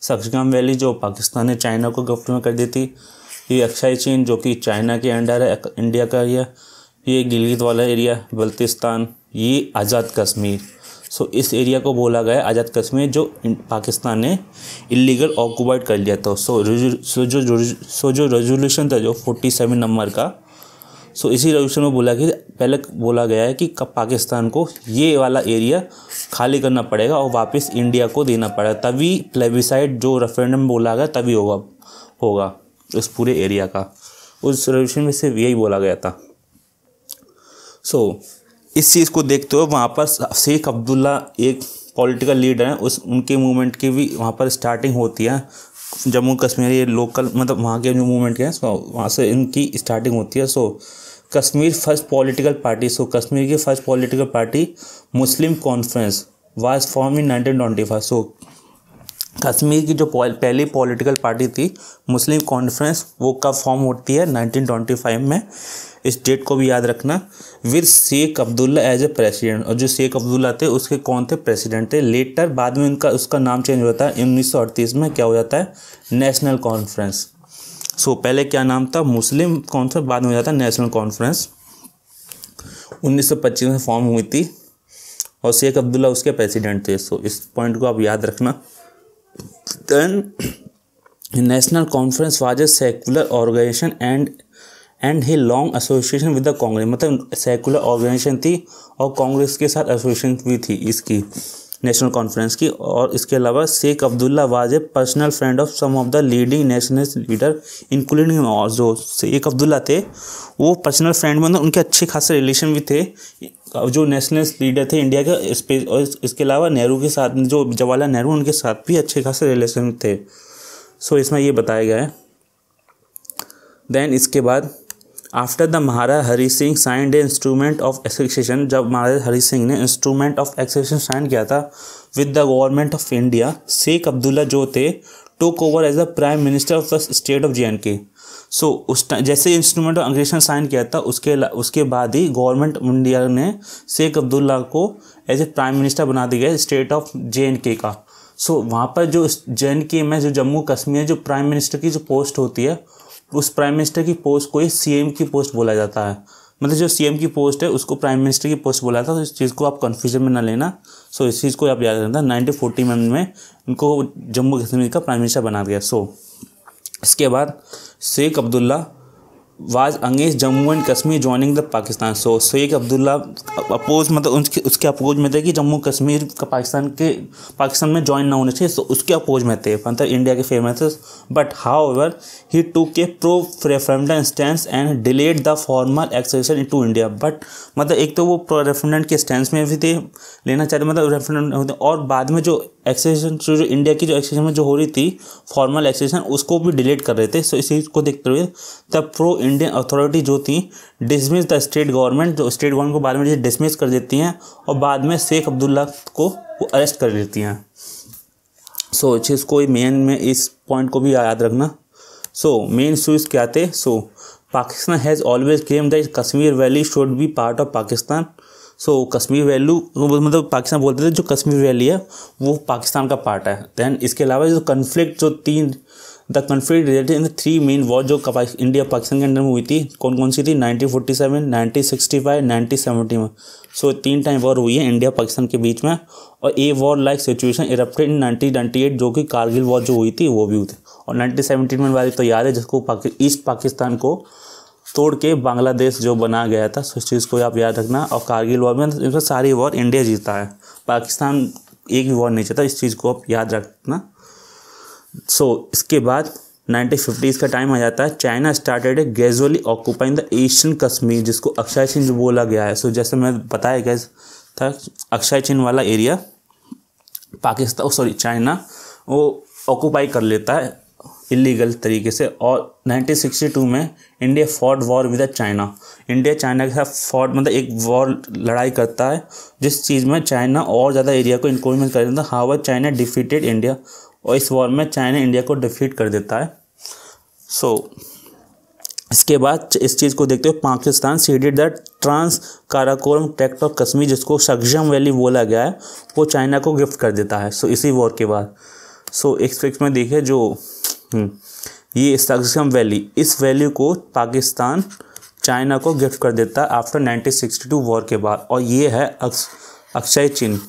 Shaksgam valley जो पाकिस्तान ने चाइना को गफ्ट में कर दी थी ये अक्षय चीन जो कि चाइना के अंडर है इंडिया का ये ये गिलगित वाला एरिया बल्तिस्तान ये आज़ाद कश्मीर सो इस एरिया को बोला गया आज़ाद कश्मीर जो पाकिस्तान ने इलीगल ऑक्यूपाइड कर लिया था सो सो जो सो जो रेजोल्यूशन था जो फोर्टी सेवन नंबर का सो इसी रेजोल्यूशन में बोला कि पहले बोला गया है कि पाकिस्तान को ये वाला एरिया खाली करना पड़ेगा और वापस इंडिया को देना पड़ेगा तभी प्लेबिसाइड जो रेफरेंडम बोला गया तभी होगा होगा उस पूरे एरिया का उस रेजोल्यूशन में सिर्फ यही बोला गया था सो so, इस चीज़ को देखते हुए वहाँ पर शेख अब्दुल्ला एक पॉलिटिकल लीडर हैं उस उनके मूवमेंट की भी वहाँ पर स्टार्टिंग होती है जम्मू कश्मीर ये लोकल मतलब वहाँ के जो मूवमेंट के हैं सो वहाँ से इनकी स्टार्टिंग होती है so Kashmir first political party so Kashmir की first political party Muslim conference was form in nineteen twenty five so Kashmir की जो पहली पॉलिटिकल पार्टी थी मुस्लिम कॉन्फ्रेंस वो कब फॉर्म होती है नाइनटीन ट्वेंटी फाइव में इस डेट को भी याद रखना with Sheikh Abdullah as a president और जो शेख अब्दुल्ला थे उसके कौन थे प्रेसिडेंट थे लेटर बाद में उनका उसका नाम चेंज होता है उन्नीस में क्या हो जाता है नेशनल कॉन्फ्रेंस सो पहले क्या नाम था मुस्लिम कॉन्फ्रेंस बाद में हो जाता है नेशनल कॉन्फ्रेंस 1925 में फॉर्म हुई थी और शेख अब्दुल्ला उसके प्रेसिडेंट थे सो इस पॉइंट को आप याद रखना then National Conference was a secular organisation and and he long association with the Congress मतलब सेकुलर ऑर्गेनाइजेशन थी और कांग्रेस के साथ एसोसिएशन भी थी इसकी नेशनल कॉन्फ्रेंस की और इसके अलावा Sheikh Abdullah was a personal friend of some of the leading nationalist leader including और जो शेख अब्दुल्ला थे वो पर्सनल फ्रेंड मतलब उनके अच्छे खासे रिलेशन भी थे जो नेशनलिस्ट लीडर थे इंडिया के स्पेस और इसके अलावा नेहरू के साथ जो जवाहरलाल नेहरू उनके साथ भी अच्छे खासे रिलेशन थे सो so, इसमें ये बताया गया है देन इसके बाद after the Maharaj Hari Singh signed instrument of association जब महाराज हरी सिंह ने इंस्ट्रूमेंट ऑफ एसोसिएशन साइन किया था with the government of India Sheikh Abdullah जो थे took over as a prime minister of the state of J and K so उस जैसे इंस्ट्रूमेंट ऑफ एग्रीशन साइन किया था उसके उसके बाद ही गवर्नमेंट ऑफ इंडिया ने शेख अब्दुल्ला को एज ए प्राइम मिनिस्टर बना दिया गया स्टेट ऑफ जे एंड के का सो so, वहाँ पर जो जे एंड के में जो जम्मू कश्मीर जो प्राइम मिनिस्टर की जो पोस्ट होती है उस प्राइम मिनिस्टर की पोस्ट को ही सीएम की पोस्ट बोला जाता है मतलब जो सीएम की पोस्ट है उसको प्राइम मिनिस्टर की पोस्ट बोला था तो इस चीज़ को आप कन्फ्यूजन में ना लेना सो इस चीज़ को आप याद रखना नाइनटीन फोर्टी में उनको जम्मू कश्मीर का प्राइम मिनिस्टर बना दिया सो इसके बाद शेख अब्दुल्ला वाज अंगेज Jammu and Kashmir joining the Pakistan so Sheikh Abdullah oppose मतलब उसके उसके अपोज में थे कि जम्मू कश्मीर का पाकिस्तान के पाकिस्तान में ज्वाइन ना होने चाहिए सो उसके अपोज में थे मतलब इंडिया के famous but however he took pro referendum stand and delayed the formal accession to India but मतलब एक तो वो प्रो रेफरेंडेंट के स्टैंड में भी थे लेना चाहते मतलब रेफरेंडम और बाद में जो एक्सेशन जो इंडिया की जो एक्सेशन में जो हो रही थी फॉर्मल एक्सेशन उसको भी डिलीट कर रहे थे सो इसी को देखते हुए तब प्रो इंडियन अथॉरिटी जो थी डिसमिस द स्टेट गवर्नमेंट जो स्टेट गवर्नमेंट को बाद में डिसमिस कर देती हैं और बाद में शेख अब्दुल्ला को वो अरेस्ट कर लेती हैं सो so, इसको मेन में इस पॉइंट को भी याद रखना सो मेन इशूज़ क्या थे सो Pakistan has always claim that Kashmir valley should be part of Pakistan so Kashmir valley मतलब पाकिस्तान बोलते थे जो कश्मीर वैली है वो पाकिस्तान का पार्ट है दैन इसके अलावा जो कन्फ्लिक्ट जो तीन the conflict related in three main war जो इंडिया पाकिस्तान के अंडर में हुई थी कौन कौन सी थी nineteen nineteen forty seven sixty five nineteen seventy में सो so, तीन टाइम वॉर हुई है इंडिया पाकिस्तान के बीच में और a war like situation erupted in eight जो कि कारगिल वॉर जो हुई थी वो भी हुई थी और नाइनटीन सेवेंटी में वाली तो याद है जिसको पाकि, ईस्ट पाकिस्तान को तोड़ के बांग्लादेश जो बना गया था उस चीज़ को आप याद रखना और कारगिल वॉर में इसमें सारी वॉर इंडिया जीता है पाकिस्तान एक भी वॉर नहीं जीता इस चीज़ को आप याद रखना सो so, इसके बाद नाइनटीन फिफ्टीज़ का टाइम आ जाता है China started a gradually occupying the Asian Kashmir जिसको अक्षय चिन्ह बोला गया है सो so, जैसे मैं बताया गया था अक्षय चिन्ह वाला एरिया पाकिस्तान सॉरी चाइना वो ऑक्यूपाई कर लेता है इलीगल तरीके से और 1962 में India fought war with China India China के साथ फॉर्ड मतलब एक वॉर लड़ाई करता है जिस चीज़ में चाइना और ज़्यादा एरिया को हाँ, इंक्लोजमेंट कर देता है हावर चाइना डिफीटेड इंडिया और इस वॉर में चाइना इंडिया को डिफीट कर देता है सो so, इसके बाद इस चीज़ को देखते हुए Pakistan ceded the trans Karakoram tract of Kashmir जिसको सक्षम वैली बोला गया है वो चाइना को गिफ्ट कर देता है सो so, इसी वॉर के बाद सो so, एक में देखिए जो हम्म। ये सगसम वैली इस वैली को पाकिस्तान चाइना को गिफ्ट कर देता है आफ्टर 1962 वॉर के बाद और ये है अक्षय चिन्ह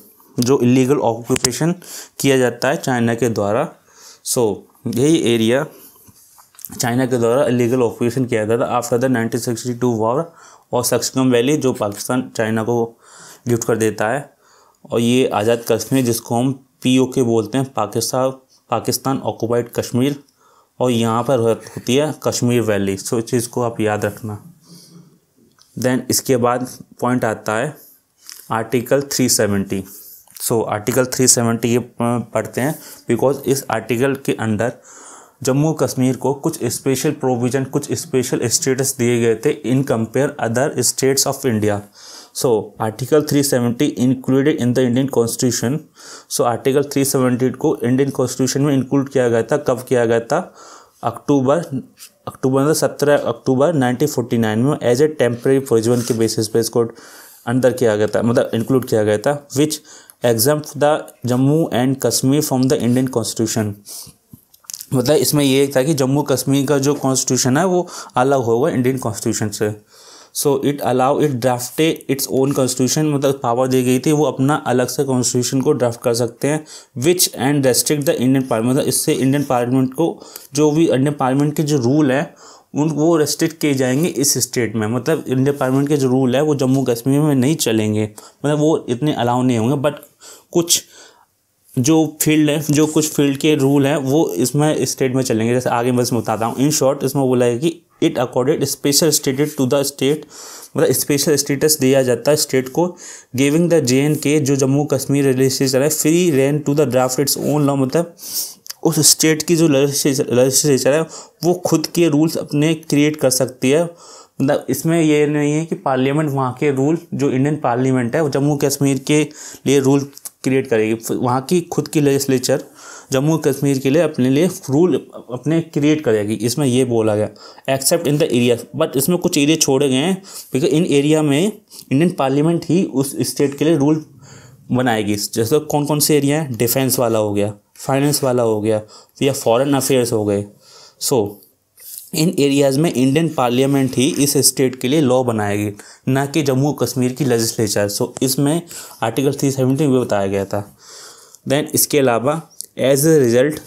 जो इलीगल ऑक्यूपेशन किया जाता है चाइना के द्वारा सो so, यही एरिया चाइना के द्वारा इलीगल ऑक्यूपेशन किया जाता था आफ्टर द 1962 वॉर और सक्सम वैली जो पाकिस्तान चाइना को गिफ्ट कर देता है और ये आज़ाद कश्मीर जिसको हम पी बोलते हैं पाकिस्तान पाकिस्तान ऑक्यूपाइड कश्मीर और यहाँ पर होती है कश्मीर वैली सो इस चीज़ को आप याद रखना देन इसके बाद पॉइंट आता है article three seventy so article three seventy ये पढ़ते हैं बिकॉज इस आर्टिकल के अंडर जम्मू कश्मीर को कुछ स्पेशल प्रोविज़न कुछ स्पेशल स्टेटस दिए गए थे in compare other states of India so article 370 included in the indian constitution so article 370 को इंडियन कॉन्स्टिट्यूशन में इंक्लूड किया गया था कब किया गया था अक्टूबर अक्टूबर मतलब सत्रह अक्टूबर 1949 में एज ए टेम्प्रेरी प्रोविजन के बेसिस पे इसको अंदर किया गया था मतलब इंक्लूड किया गया था which exempt the Jammu and Kashmir from the Indian constitution मतलब इसमें ये था कि जम्मू कश्मीर का जो कॉन्स्टिट्यूशन है वो अलग होगा इंडियन कॉन्स्टिट्यूशन से so it allow it draft its own constitution मतलब पावर दी गई थी वो अपना अलग से कॉन्स्टिट्यूशन को ड्राफ्ट कर सकते हैं which and restrict the Indian parliament मतलब इससे इंडियन पार्लियामेंट को जो भी इंडियन पार्लियामेंट के जो रूल हैं उन वो रेस्ट्रिक्ट किए जाएंगे इस स्टेट में मतलब इंडियन पार्लियामेंट के जो रूल है वो जम्मू कश्मीर में नहीं चलेंगे मतलब वो इतने अलाउ नहीं होंगे बट कुछ जो फील्ड है जो कुछ फील्ड के रूल हैं वो इसमें स्टेट में चलेंगे जैसे आगे बस बताता हूँ इन शॉर्ट इसमें बोला है कि it accorded special stated to the state मतलब स्पेशल स्टेटस दिया जाता है स्टेट को giving the J and K जो जम्मू कश्मीर स्टेशन है free rein to the draft its own law मतलब उस स्टेट की जो रजिस्ट्रेशन है वो खुद के रूल्स अपने क्रिएट कर सकती है मतलब इसमें ये नहीं है कि पार्लियामेंट वहाँ के रूल जो इंडियन पार्लियामेंट है वो जम्मू कश्मीर के लिए रूल क्रिएट करेगी वहाँ की खुद की लेजिस्लेचर जम्मू कश्मीर के लिए अपने लिए रूल अपने क्रिएट करेगी इसमें ये बोला गया except in the area but इसमें कुछ एरिया छोड़े गए हैं बिकॉज इन एरिया में इंडियन पार्लियामेंट ही उस स्टेट के लिए रूल बनाएगी जैसे कौन कौन से एरिया हैं डिफेंस वाला हो गया फाइनेंस वाला हो गया या फॉरेन अफेयर्स हो गए सो so, इन एरियाज़ में इंडियन पार्लियामेंट ही इस स्टेट के लिए लॉ बनाएगी ना कि जम्मू कश्मीर की लजिस्लेचर सो so, इसमें आर्टिकल थ्री सेवेंटी भी बताया गया था देन इसके अलावा as a result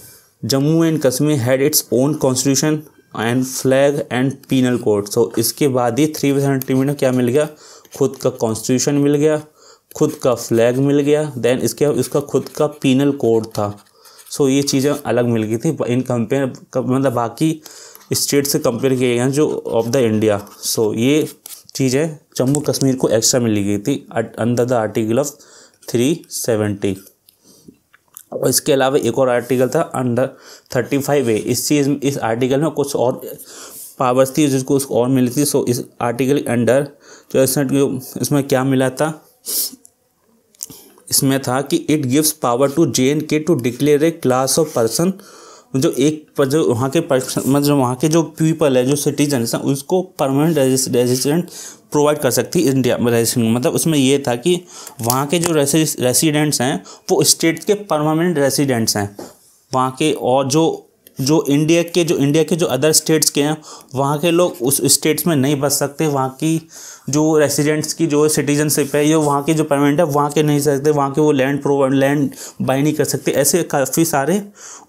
Jammu and Kashmir had its own constitution and flag and penal code so इसके बाद ही थ्री परसेंट में क्या मिल गया खुद का कॉन्स्टिट्यूशन मिल गया खुद का फ्लैग मिल गया देन इसके उसका खुद का पीनल कोड था सो so, ये चीज़ें अलग मिल गई थी इन कंपेयर मतलब बाकी स्टेट से कंपेयर किए गए जो ऑफ द इंडिया सो ये चीज़ें जम्मू कश्मीर को एक्स्ट्रा मिली गई थी under the article of three seventy और इसके अलावा एक और आर्टिकल था अंडर थर्टी फाइव ए इस चीज़ इस आर्टिकल में कुछ और पावर्स थी जिसको उसको और मिली थी सो इस आर्टिकल के अंडर जो इसमें इसमें क्या मिला था इसमें था कि it gives power to J and K to declare a class of person जो एक जो वहाँ के मतलब जो वहाँ के जो पीपल है जो सिटीजन हैं उसको परमानेंट रेजिडेंट प्रोवाइड कर सकती इंडिया में मतलब, मतलब उसमें ये था कि वहाँ के जो रेसिडेंट्स हैं वो स्टेट के परमानेंट रेसिडेंट्स हैं वहाँ के और जो जो इंडिया के जो इंडिया के जो अदर स्टेट्स के हैं वहाँ के लोग उस स्टेट्स में नहीं बस सकते वहाँ की जो रेसिडेंट्स की जो सिटीजनशिप है ये वहाँ के जो परमानेंट है वहाँ के नहीं सकते वहाँ के वो लैंड प्रो लैंड बाई नहीं कर सकते ऐसे काफ़ी सारे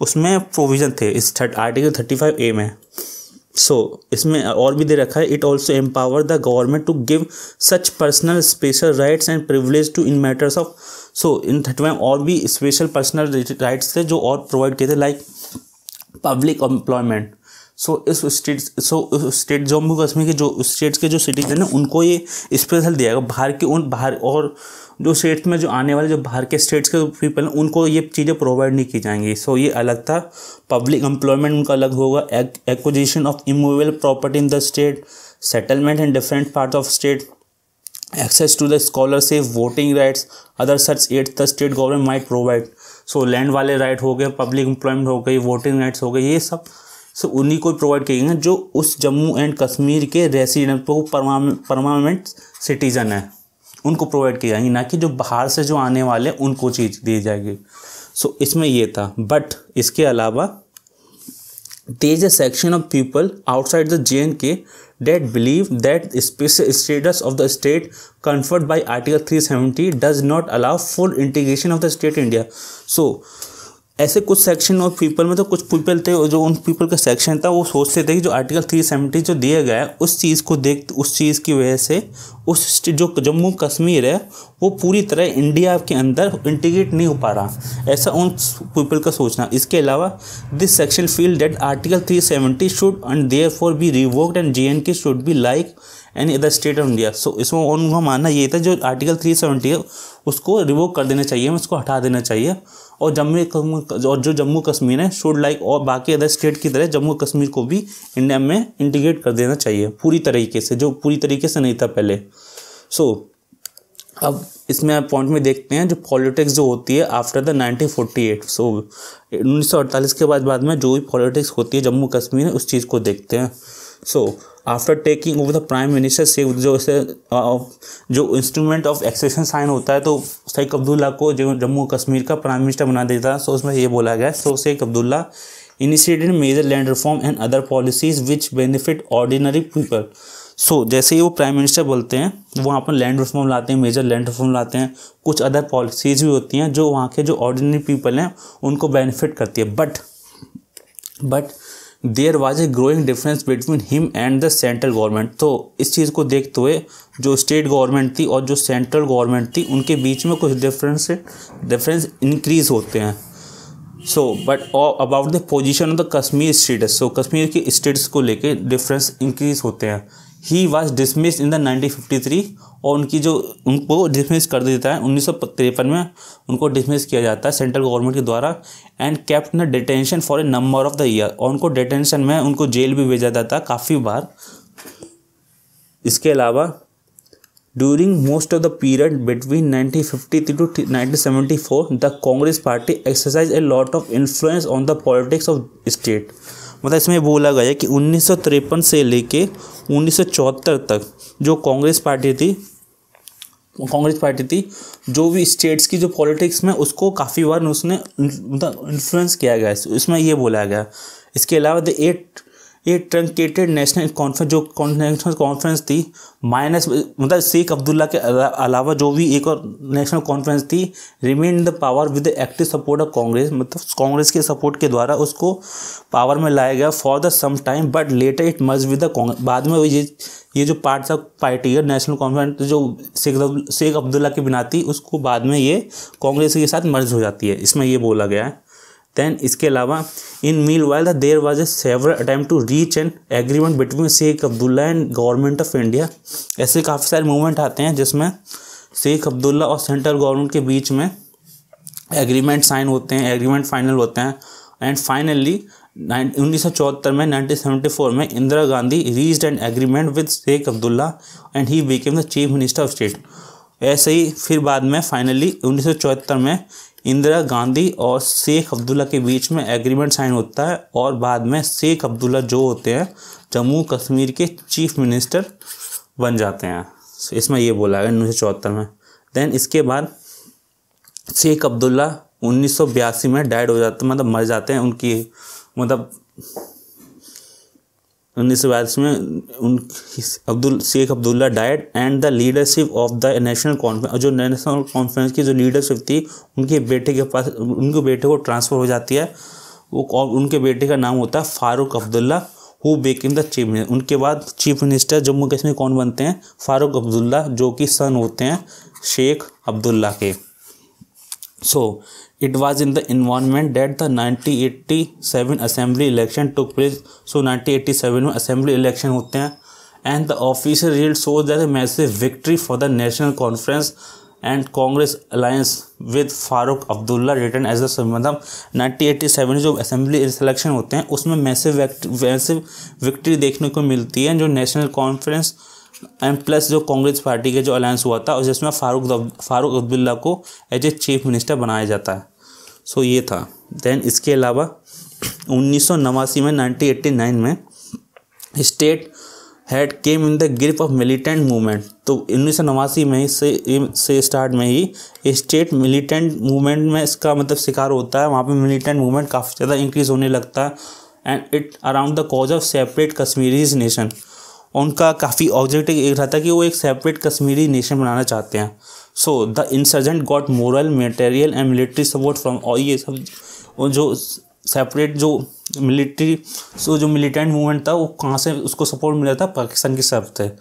उसमें प्रोविज़न थे इस thirty article thirty five A में सो so, इसमें और भी दे रखा है it also empower the government to give such personal special rights and privilege to in matters of so in thirty five और भी स्पेशल पर्सनल राइट्स थे जो और प्रोवाइड किए थे लाइक पब्लिक एम्प्लॉयमेंट सो इस state so state Jammu Kashmir के जो स्टेट्स के जो सिटीजन हैं उनको ये स्पेशल दिया गया बाहर के उन बाहर और जो स्टेट्स में जो आने वाले जो बाहर के स्टेट्स के पीपल हैं उनको ये चीज़ें प्रोवाइड नहीं की जाएंगी सो ये अलग था पब्लिक एम्प्लॉयमेंट उनका अलग होगा acquisition of immovable property in the state settlement in different part of state access to the scholarship voting rights other such at the state government might provide so land वाले right हो गए public employment हो गई voting rights हो गए ये सब सिर्फ उन्हीं को प्रोवाइड करेंगे जो उस जम्मू एंड कश्मीर के रेसिडेंट को परमानेंट सिटीजन है उनको प्रोवाइड किया जाएंगे ना कि जो बाहर से जो आने वाले हैं उनको चीज़ दी जाएगी सो so, इसमें यह था बट इसके अलावा तेज a section of people outside the J and K that believe that special status of the state conferred by article three seventy does not allow full integration of the state India so ऐसे कुछ section of people में तो कुछ people थे जो उन people का section था वो सोचते थे कि जो आर्टिकल थ्री सेवेंटी जो दिया गया है उस चीज़ को देख उस चीज़ की वजह से उस जो जम्मू कश्मीर है वो पूरी तरह इंडिया के अंदर इंटीग्रेट नहीं हो पा रहा ऐसा उन पीपल का सोचना इसके अलावा this section feel that article three seventy should and therefore be revoked and J and K should be like any other state of India so इसमें उनका मानना ये था जो आर्टिकल थ्री सेवेंटी है उसको रिवोक कर देना चाहिए उसको हटा देना चाहिए और जम्मू और जो जम्मू कश्मीर है शुड लाइक और बाकी अदर स्टेट की तरह जम्मू कश्मीर को भी इंडिया में इंटीग्रेट कर देना चाहिए पूरी तरीके से जो पूरी तरीके से नहीं था पहले सो so, अब इसमें आप पॉइंट में देखते हैं जो पॉलिटिक्स जो होती है आफ्टर द 1948 सो so, 1948 के बाद बाद में जो भी पॉलिटिक्स होती है जम्मू कश्मीर उस चीज़ को देखते हैं so after taking over the prime minister से जो से uh, जो इंस्ट्रूमेंट ऑफ एक्सेशन साइन होता है तो शेख अब्दुल्ला को जो जम्मू कश्मीर का प्राइम मिनिस्टर बना देता है सो उसमें ये बोला गया so Sheikh Abdullah initiated major land reform and other policies which benefit ordinary people so जैसे ही वो प्राइम मिनिस्टर बोलते हैं वहाँ पर लैंड रिफॉर्म लाते हैं मेजर लैंड रिफॉर्म लाते हैं कुछ अदर पॉलिसीज़ भी होती हैं जो वहाँ के जो ऑर्डिनरी पीपल हैं उनको बेनिफिट करती है but but there was a growing difference between him and the central government तो इस चीज़ को देखते हुए जो स्टेट गवर्नमेंट थी और जो सेंट्रल गवर्नमेंट थी उनके बीच में कुछ डिफरेंस डिफरेंस इंक्रीज होते हैं so but about the position of the Kashmir status so Kashmir के स्टेट्स को लेकर डिफरेंस इंक्रीज होते हैं ही was dismissed in the nineteen fifty three और उनकी जो उनको डिसमिस कर देता है उन्नीस में उनको डिसमिस किया जाता है सेंट्रल गवर्नमेंट के द्वारा and kept in detention for a number of the year और उनको डिटेंशन में उनको जेल भी भेजा जाता है काफ़ी बार इसके अलावा During most of the period between 1953 to 1974, the Congress party exercise a lot of influence on the politics of state मतलब इसमें बोला गया कि उन्नीस से लेके उन्नीस तक जो कांग्रेस पार्टी थी कांग्रेस पार्टी थी जो भी स्टेट्स की जो पॉलिटिक्स में उसको काफ़ी बार उसने मतलब इन्फ्लुएंस किया गया इसमें ये बोला गया मतलब इसके अलावा द एट ये ट्रंकेटेड नेशनल कॉन्फ्रेंस जो नेशनल कॉन्फ्रेंस थी माइनस मतलब शेख अब्दुल्ला के अलावा जो भी एक और नेशनल कॉन्फ्रेंस थी remain the power with active support of Congress मतलब कांग्रेस के सपोर्ट के द्वारा उसको पावर में लाया गया for the some time but later it merge with the Congress बाद में ये ये जो पार्ट था पार्टी है नेशनल कॉन्फ्रेंस जो शेख शेख अब्दुल्ला के बिना थी उसको बाद में ये कांग्रेस के साथ मर्ज हो जाती है इसमें ये बोला गया है दैन इसके अलावा meanwhile the there was a several attempt to reach an agreement between Sheikh Abdullah and government of India ऐसे काफ़ी सारे मूवमेंट आते हैं जिसमें शेख अब्दुल्ला और सेंट्रल गवर्नमेंट के बीच में एग्रीमेंट साइन होते हैं एग्रीमेंट फाइनल होते हैं एंड फाइनली उन्नीस सौ चौहत्तर में नाइनटीन सेवेंटी फोर में Indira Gandhi reach an agreement with Sheikh Abdullah and he became the chief minister of state ऐसे ही फिर बाद में फाइनली उन्नीस में इंदिरा गांधी और शेख अब्दुल्ला के बीच में एग्रीमेंट साइन होता है और बाद में शेख अब्दुल्ला जो होते हैं जम्मू कश्मीर के चीफ मिनिस्टर बन जाते हैं इसमें ये बोला गया उन्नीस में देन इसके बाद शेख अब्दुल्ला उन्नीस में डाइड हो जाते मतलब मर जाते हैं उनकी मतलब उन्नीस सौ बयालीस में उन Abdul Sheikh Abdullah died and the leadership of the National Conference जो नेशनल कॉन्फ्रेंस की जो लीडरशिप थी उनके बेटे के पास उनके बेटे को ट्रांसफ़र हो जाती है वो उनके बेटे का नाम होता है Farooq Abdullah who became the chief minister उनके बाद चीफ मिनिस्टर जम्मू कश्मीर कौन बनते हैं फारूक अब्दुल्ला जो कि सन होते हैं शेख अब्दुल्ला के so so, it was in the environment that the nineteen eighty seven assembly election took place so nineteen eighty seven में असेंबली इलेक्शन होते हैं एंड द ऑफिशियल रील so that massive victory for the National Conference and Congress alliance with Farooq Abdullah return as अब nineteen eighty seven जो assembly election होते हैं उसमें मैसेव मैसेव victory देखने को मिलती है जो नेशनल कॉन्फ्रेंस एंड प्लस जो कांग्रेस पार्टी का जो अलायंस हुआ था जिसमें फारूक फारूक अब्दुल्ला को एज ए चीफ मिनिस्टर बनाया जाता है सो ये था देन इसके अलावा उन्नीस में नाइनटीन में state had came in the grip of militant movement तो उन्नीस में से से स्टार्ट में ही स्टेट मिलिटेंट मूवमेंट में इसका मतलब शिकार होता है वहाँ पे मिलिटेंट मूवमेंट काफ़ी ज़्यादा इंक्रीज होने लगता है and it around the cause of separate Kashmiris nation उनका काफ़ी ऑब्जेक्टिव एक रहा था कि वो एक सेपरेट कश्मीरी नेशन बनाना चाहते हैं so the insurgent got moral material and military support from और ये सब जो सेपरेट जो मिलिट्री सो जो मिलिटेंट मूवमेंट था वो कहाँ से उसको सपोर्ट मिल रहा था पाकिस्तान की तरफ से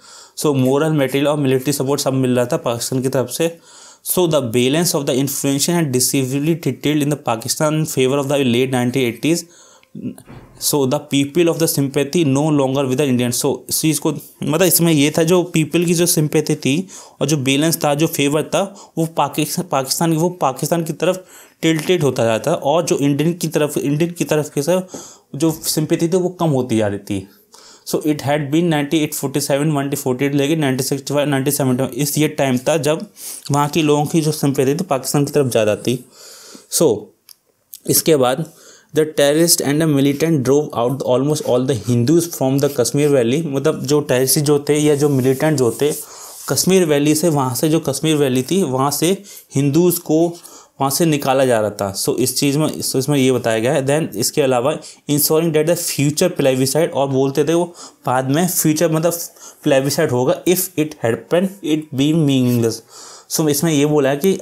सो मोरल मटेरियल और मिलिट्री सपोर्ट सब मिल रहा था पाकिस्तान की तरफ से so the balance of the influence and decisively tilted in the Pakistan favour of the late nineteen eighties so the people of the sympathy no longer with the Indian so इस चीज़ को मतलब इसमें ये था जो पीपल की जो सिंपैथी थी और जो बैलेंस था जो फेवर था वो पाकिस्तान पाकिस्तान वो पाकिस्तान की तरफ टिल्टेड होता जाता और जो इंडियन की तरफ इंडियन की तरफ के सर जो सिंपैथी थी वो कम होती जा रही थी so it had been ninety eight forty seven ninety forty eight लेकिन ninety sixty five ninety seventy इस ये टाइम था जब वहाँ के लोगों की जो सिंपैथी थी पाकिस्तान की तरफ ज़्यादा थी सो so, इसके बाद the terrorist and the militant drove out almost all the Hindus from the Kashmir valley मतलब जो टेरिस्ट जो थे या जो मिलिटेंट जो थे कश्मीर वैली से वहाँ से जो कश्मीर वैली थी वहाँ से हिंदूज़ को वहाँ से निकाला जा रहा था सो so, इस चीज़ में so, इसमें ये बताया गया है देन इसके अलावा insuring that the future plebiscite और बोलते थे वो बाद में फ्यूचर मतलब प्लेविसाइड होगा if it happen it be meaningless so इसमें ये बोला है कि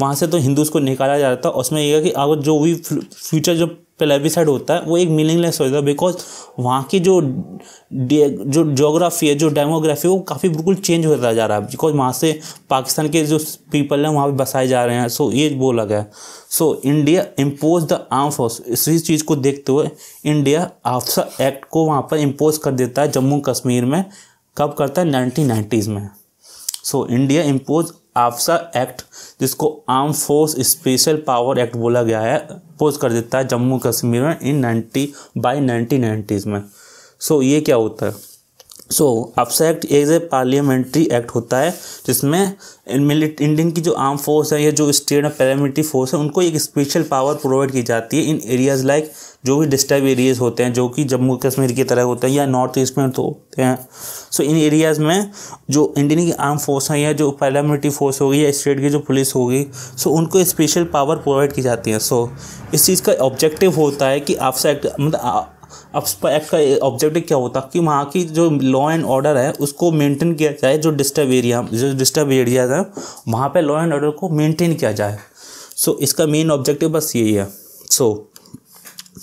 वहाँ से तो हिंदूज़ को निकाला जा रहा था उसमें यह कि अगर जो भी फ्यूचर जो प्लेबिसाइड होता है वो एक मीनिंगलेस है बिकॉज वहाँ की जो जो जोग्राफी है जो डेमोग्राफी है वो काफ़ी बिल्कुल चेंज होता जा रहा है बिकॉज वहाँ से पाकिस्तान के जो पीपल हैं वहाँ पर बसाए जा रहे हैं सो ये वो गया है so India impose the arm force इसी चीज़ को देखते हुए इंडिया आफ्सा एक्ट को वहाँ पर इम्पोज कर देता है जम्मू कश्मीर में कब करता है नाइनटीन में so India impose AFSPA act जिसको arm force special power act बोला गया है पोज कर देता है जम्मू कश्मीर में in ninety by nineteen nineties में सो so, ये क्या होता है so AFSPA act as a parliamentary act होता है जिसमें मिलिट इंडियन की जो आर्म फोर्स है या जो स्टेट और पैरामिलिट्री फोर्स है उनको एक स्पेशल पावर प्रोवाइड की जाती है इन एरियाज़ लाइक like जो भी डिस्टर्ब एरियाज़ होते हैं जो कि जम्मू कश्मीर की तरह होते हैं या नॉर्थ ईस्ट में तो होते हैं सो इन एरियाज़ में जो इंडियन की आर्म फोर्स हैं या जो पैरामिलिट्री फोर्स होगी या स्टेट की जो पुलिस होगी सो उनको स्पेशल पावर प्रोवाइड की जाती है सो इस चीज़ का ऑब्जेक्टिव होता है कि आपसे मतलब अब एक्ट का ऑब्जेक्टिव क्या होता है कि वहाँ की जो लॉ एंड ऑर्डर है उसको मेंटेन किया जाए जो डिस्टर्ब एरिया जो डिस्टर्ब एरियाज हैं वहाँ पे लॉ एंड ऑर्डर को मेंटेन किया जाए सो so, इसका मेन ऑब्जेक्टिव बस यही है so so,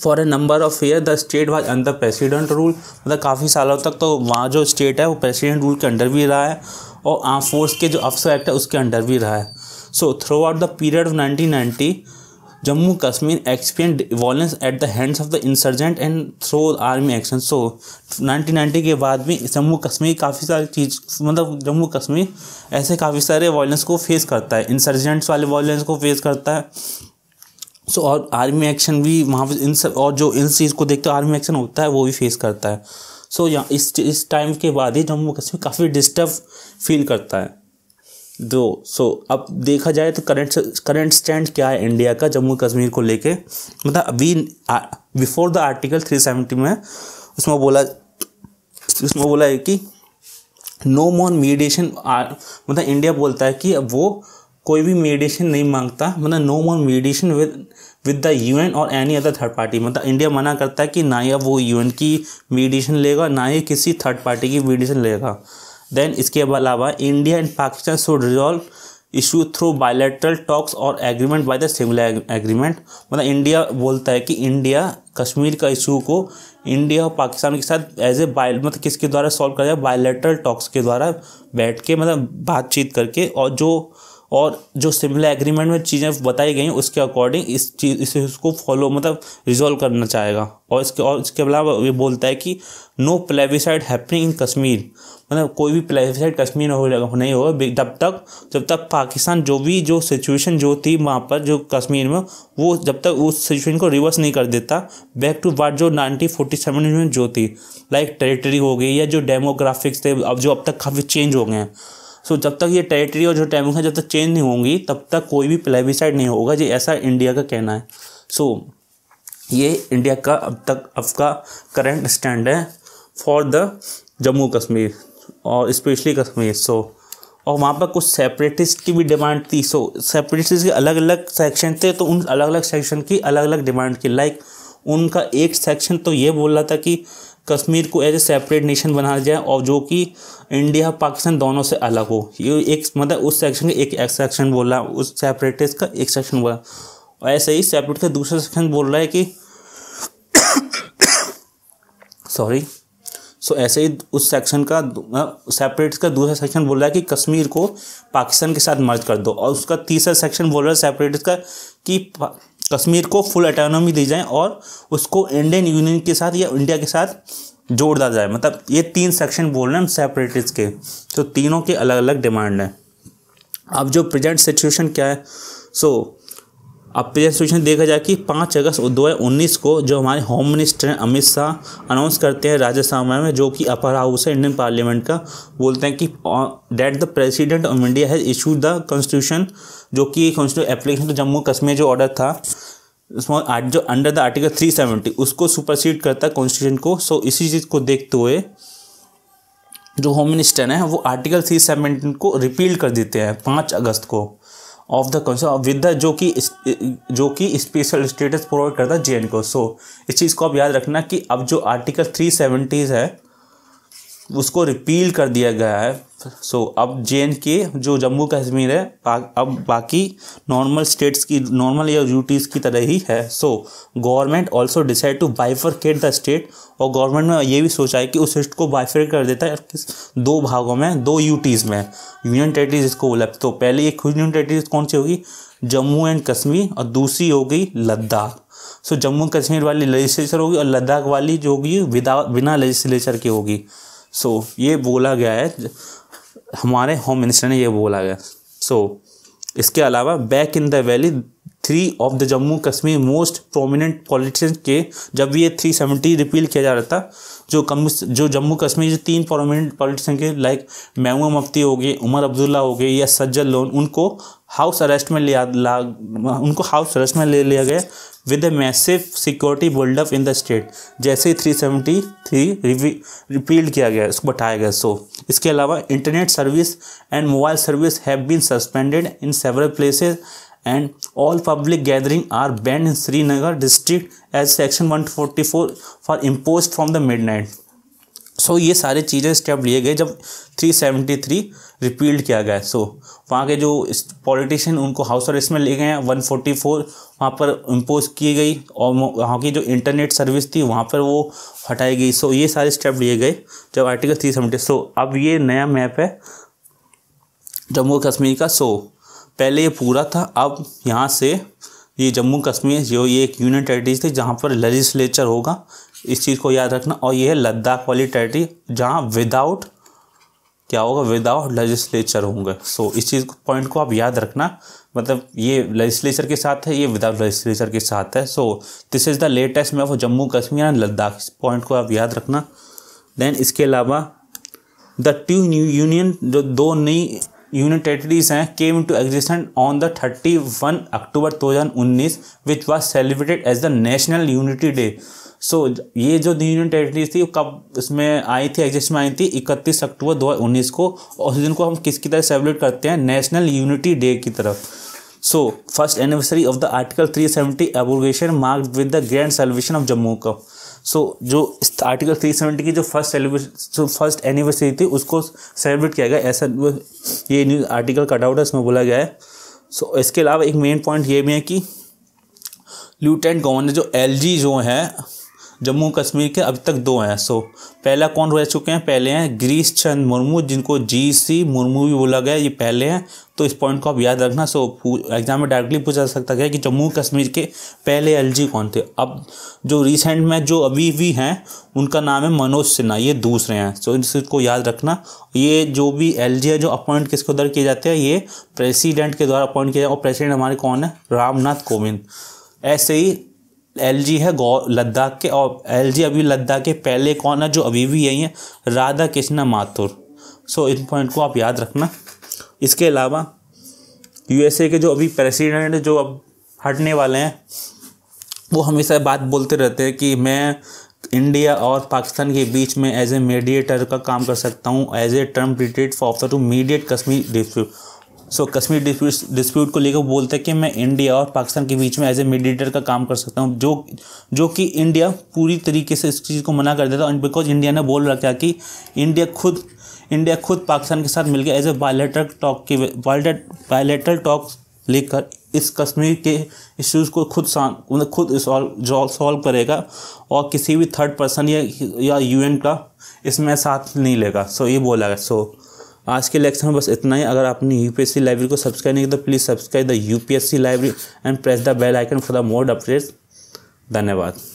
for a number of year the state was under president rule मतलब काफ़ी सालों तक तो वहाँ जो स्टेट है वो प्रेसिडेंट रूल के अंडर भी रहा है और आर्म फोर्स के जो अफसर एक्ट है उसके अंडर भी रहा है so throughout the period of nineteen ninety Jammu Kashmir experience violence at the hands of the insurgent and through army action so nineteen ninety के बाद भी जम्मू कश्मीर काफ़ी सारी चीज़ मतलब जम्मू कश्मीर ऐसे काफ़ी सारे वॉलेंस को फेस करता है इंसर्जेंट्स वाले वॉलेंस को फेस करता है सो और आर्मी एक्शन भी वहाँ पर इन सब और जो इन चीज़ को देखते हो आर्मी एक्शन होता है वो भी फेस करता है सो so, यहाँ इस इस टाइम के बाद ही जम्मू कश्मीर काफ़ी डिस्टर्ब फील करता है दो सो so, अब देखा जाए तो करंट करंट स्टैंड क्या है इंडिया का जम्मू कश्मीर को लेके मतलब अभी before the article three seventy में उसमें बोला उसमें बोला है कि नो मोर मीडिएशन मतलब इंडिया बोलता है कि अब वो कोई भी मीडिएशन नहीं मांगता मतलब no more mediation with with the UN और एनी अदर थर्ड पार्टी मतलब इंडिया मना करता है कि ना ही वो यूएन की मीडिएशन लेगा ना ही किसी थर्ड पार्टी की मीडिएशन लेगा देन इसके अलावा India and Pakistan should resolve issue through bilateral talks और agreement by the similar agreement मतलब इंडिया बोलता है कि इंडिया कश्मीर का इशू को इंडिया और पाकिस्तान के साथ एज ए बाय मतलब किसके द्वारा सॉल्व कर जाए बायलैटरल टॉक्स के द्वारा बैठ के मतलब बातचीत करके और जो और जो सिमिलर एग्रीमेंट में चीज़ें बताई गई उसके अकॉर्डिंग इस चीज़ इसे उसको फॉलो मतलब रिजॉल्व करना चाहेगा और इसके और इसके अलावा ये बोलता है कि no plebiscite happening in Kashmir मतलब कोई भी प्लेविसाइड कश्मीर हो नहीं होगा तब तक जब तक पाकिस्तान जो भी जो सिचुएशन जो थी वहाँ पर जो कश्मीर में वो जब तक उस सिचुएशन को रिवर्स नहीं कर देता बैक टू वाट जो नाइनटीन फोर्टी सेवन में जो थी लाइक टेरिटरी हो गई या जो डेमोग्राफिक्स थे अब जो अब तक काफ़ी चेंज हो गए हैं सो जब तक ये टेरिटरी और जो टाइमिंग है जब तक चेंज नहीं होंगी तब तक कोई भी प्लेबिसाइड नहीं होगा जी ऐसा इंडिया का कहना है सो so, ये इंडिया का अब तक अब का करेंट स्टैंड है फॉर द जम्मू कश्मीर और स्पेशली कश्मीर सो so, और वहाँ पर कुछ सेपरेटिस्ट की भी डिमांड थी सो सेपरेटिस्ट के अलग अलग सेक्शन थे तो उन अलग अलग सेक्शन की अलग अलग डिमांड की लाइक उनका एक सेक्शन तो ये बोल रहा था कि कश्मीर को एज ए सेपरेट नेशन बनाया जाए और जो कि इंडिया पाकिस्तान दोनों से अलग हो ये एक मतलब उस सेक्शन का एक, सेक्शन बोल रहा उस सेपरेटिस्ट का एक सेक्शन बोला और ऐसे ही सेपरेट का दूसरा सेक्शन बोल रहा है कि सॉरी सो so, ऐसे ही उस सेक्शन का सेपरेट का दूसरा सेक्शन बोल रहा है कि कश्मीर को पाकिस्तान के साथ मर्ज कर दो और उसका तीसरा सेक्शन बोल रहा है सेपरेट का कि कश्मीर को फुल अटोनॉमी दी जाए और उसको इंडियन यूनियन के साथ या इंडिया के साथ जोड़ दिया जाए मतलब ये तीन सेक्शन बोल रहे हैं हम सेपरेटिस्ट के तो तीनों के अलग अलग डिमांड हैं अब जो प्रेजेंट सिचुएशन क्या है सो अब प्रेजेंट सिचुएशन देखा जाए कि पाँच अगस्त दो हज़ार उन्नीस को जो हमारे होम मिनिस्टर हैं अमित शाह अनाउंस करते हैं राज्यसभा में जो कि अपर हाउस है इंडियन पार्लियामेंट का बोलते हैं कि that the president of India has issue the constitution जो कि एप्लीकेशन टू तो जम्मू कश्मीर जो ऑर्डर था उसमें जो under the article three seventy उसको सुपरसीड करता है कॉन्स्टिट्यूशन को सो इसी चीज़ को देखते हुए जो होम मिनिस्टर हैं वो आर्टिकल थ्री सेवेंटीन को रिपील कर देते हैं पाँच अगस्त को of the constitution with the जो कि जो कि स्पेशल स्टेटस प्रोवाइड करता है जे को सो so, इस चीज़ को आप याद रखना कि अब जो आर्टिकल थ्री सेवेंटीज़ है उसको रिपील कर दिया गया है सो so, अब जे के जो जम्मू कश्मीर है अब बाकी नॉर्मल स्टेट्स की नॉर्मल या यूटीज़ की तरह ही है so government also decide to bifurcate the state और गवर्नमेंट ने ये भी सोचा है कि उस स्टेट को बाइफर कर देता है किस दो भागों में दो यूटीज़ में यूनियन टेरेटरीज इसको बोला तो पहले एक यूनियन टेरेटरीज कौन सी होगी जम्मू एंड कश्मीर और दूसरी होगी लद्दाख सो जम्मू कश्मीर वाली लेजिस्लेचर होगी और लद्दाख वाली जो होगी बिना लेजिस्लेचर की होगी सो so, ये बोला गया है हमारे होम मिनिस्टर ने ये बोला गया सो so, इसके अलावा back in the valley three of the Jammu Kashmir most prominent politician के जब ये थ्री सेवेंटी रिपील किया जा रहा था जो कम जो जम्मू कश्मीर जो तीन प्रोमिनेंट पॉलिटिशियन के लाइक महमूद मफ्ती हो गए उमर अब्दुल्ला हो गए या सज्जल लोन उनको हाउस अरेस्ट में लिया ला उनको हाउस अरेस्ट में ले लिया गया with a massive security buildup in the state जैसे ही थ्री सेवेंटी थ्री रिपील किया गया उसको बताया गया सो so, इसके अलावा internet service and mobile service have been suspended in several places and all public gathering are banned in Srinagar district as section one forty four for impose from the midnight so ये सारे चीज़ें step लिए गए जब three three repealed किया गया so so, वहाँ के जो पॉलिटिशियन उनको हाउस और इसमें ले गए हैं फोर वहाँ पर इम्पोज की गई और वहाँ की जो इंटरनेट सर्विस थी वहाँ पर वो हटाई गई सो so, ये सारे स्टेप लिए गए जब आर्टिकल थ्री सेवेंटी सो अब ये नया मैप है जम्मू कश्मीर का सो so, पहले ये पूरा था अब यहाँ से ये जम्मू कश्मीर जो ये एक यूनियन टेरेटरीज थी जहाँ पर लेजिस्लेचर होगा इस चीज़ को याद रखना और ये है लद्दाख वाली टेरिटरी जहाँ विदाउट क्या होगा विदाउट लेजिस्लेचर होंगे सो so, इस चीज़ पॉइंट को आप याद रखना मतलब ये लेजिस्लेचर के साथ है ये विदाउट लेजिस्लेचर के साथ है so this is the latest map of Jammu Kashmir and Ladakh इस पॉइंट को आप याद रखना देन इसके अलावा द टू न्यू यूनियन जो दो नई टेरेटरीज हैं came to existent on the thirty one October दो हजार उन्नीस which was celebrated as the national unity day so ये जो यूनियन टेरिटरीज थी कब इसमें आई थी एग्जिस्ट में आई थी इकतीस अक्टूबर दो हज़ार उन्नीस को और उस दिन को हम किसकी तरह सेलिब्रेट करते हैं नेशनल यूनिटी डे की तरफ so first anniversary of the article three seventy abrogation marked with the grand celebration of Jammu का सो जो आर्टिकल थ्री सेवेंटी की जो फर्स्ट सेलिब्रेशन फर्स्ट एनिवर्सरी थी उसको सेलिब्रेट किया गया ऐसा ये न्यूज़ आर्टिकल कटआउट है इसमें बोला गया है सो so, इसके अलावा एक मेन पॉइंट ये भी है कि ल्यूटेंट गवर्नर जो एल जो हैं जम्मू कश्मीर के अभी तक दो हैं सो पहला कौन रह चुके हैं पहले हैं गिरीश चंद मुर्मू जिनको जी सी मुर्मू भी बोला गया ये पहले हैं तो इस पॉइंट को आप याद रखना सो एग्जाम में डायरेक्टली पूछा जा सकता है कि जम्मू कश्मीर के पहले एल कौन थे अब जो रिसेंट में जो अभी भी हैं उनका नाम है मनोज सिन्हा ये दूसरे हैं सो इसको याद रखना ये जो भी एल है जो अपॉइंट किसके दर किए जाते हैं ये प्रेसिडेंट के द्वारा अपॉइंट किया जाए और प्रेसिडेंट हमारे कौन है रामनाथ कोविंद ऐसे ही एलजी है गौ लद्दाख के और एलजी अभी लद्दाख के पहले कौन है जो अभी भी यही है राधा कृष्णा माथुर सो इन पॉइंट को आप याद रखना इसके अलावा यूएसए के जो अभी प्रेसिडेंट जो अब हटने वाले हैं वो हमेशा बात बोलते रहते हैं कि मैं इंडिया और पाकिस्तान के बीच में एज ए मीडिएटर का काम कर सकता हूँ as a term rated for to mediate Kashmir dispute so Kashmir dispute dispute को लेकर बोलते हैं कि मैं इंडिया और पाकिस्तान के बीच में एज ए मीडिएटर का काम कर सकता हूँ जो जो कि इंडिया पूरी तरीके से इस चीज़ को मना कर देता है बिकॉज इंडिया ने बोल रखा कि इंडिया खुद इंडिया खुद पाकिस्तान के साथ मिलकर एज ए बायोलेटर टॉक की बायोलेटर टॉक लेकर इस कश्मीर के इश्यूज़ को खुद मतलब खुद सॉल्व करेगा और किसी भी थर्ड पर्सन या या यूएन का इसमें साथ नहीं लेगा सो so, ये बोला है सो so, आज के लेक्चर में बस इतना ही अगर आपने यूपीएससी लाइब्रेरी को सब्सक्राइब नहीं किया तो please subscribe the UPSC library and press the bell icon for the more updates धन्यवाद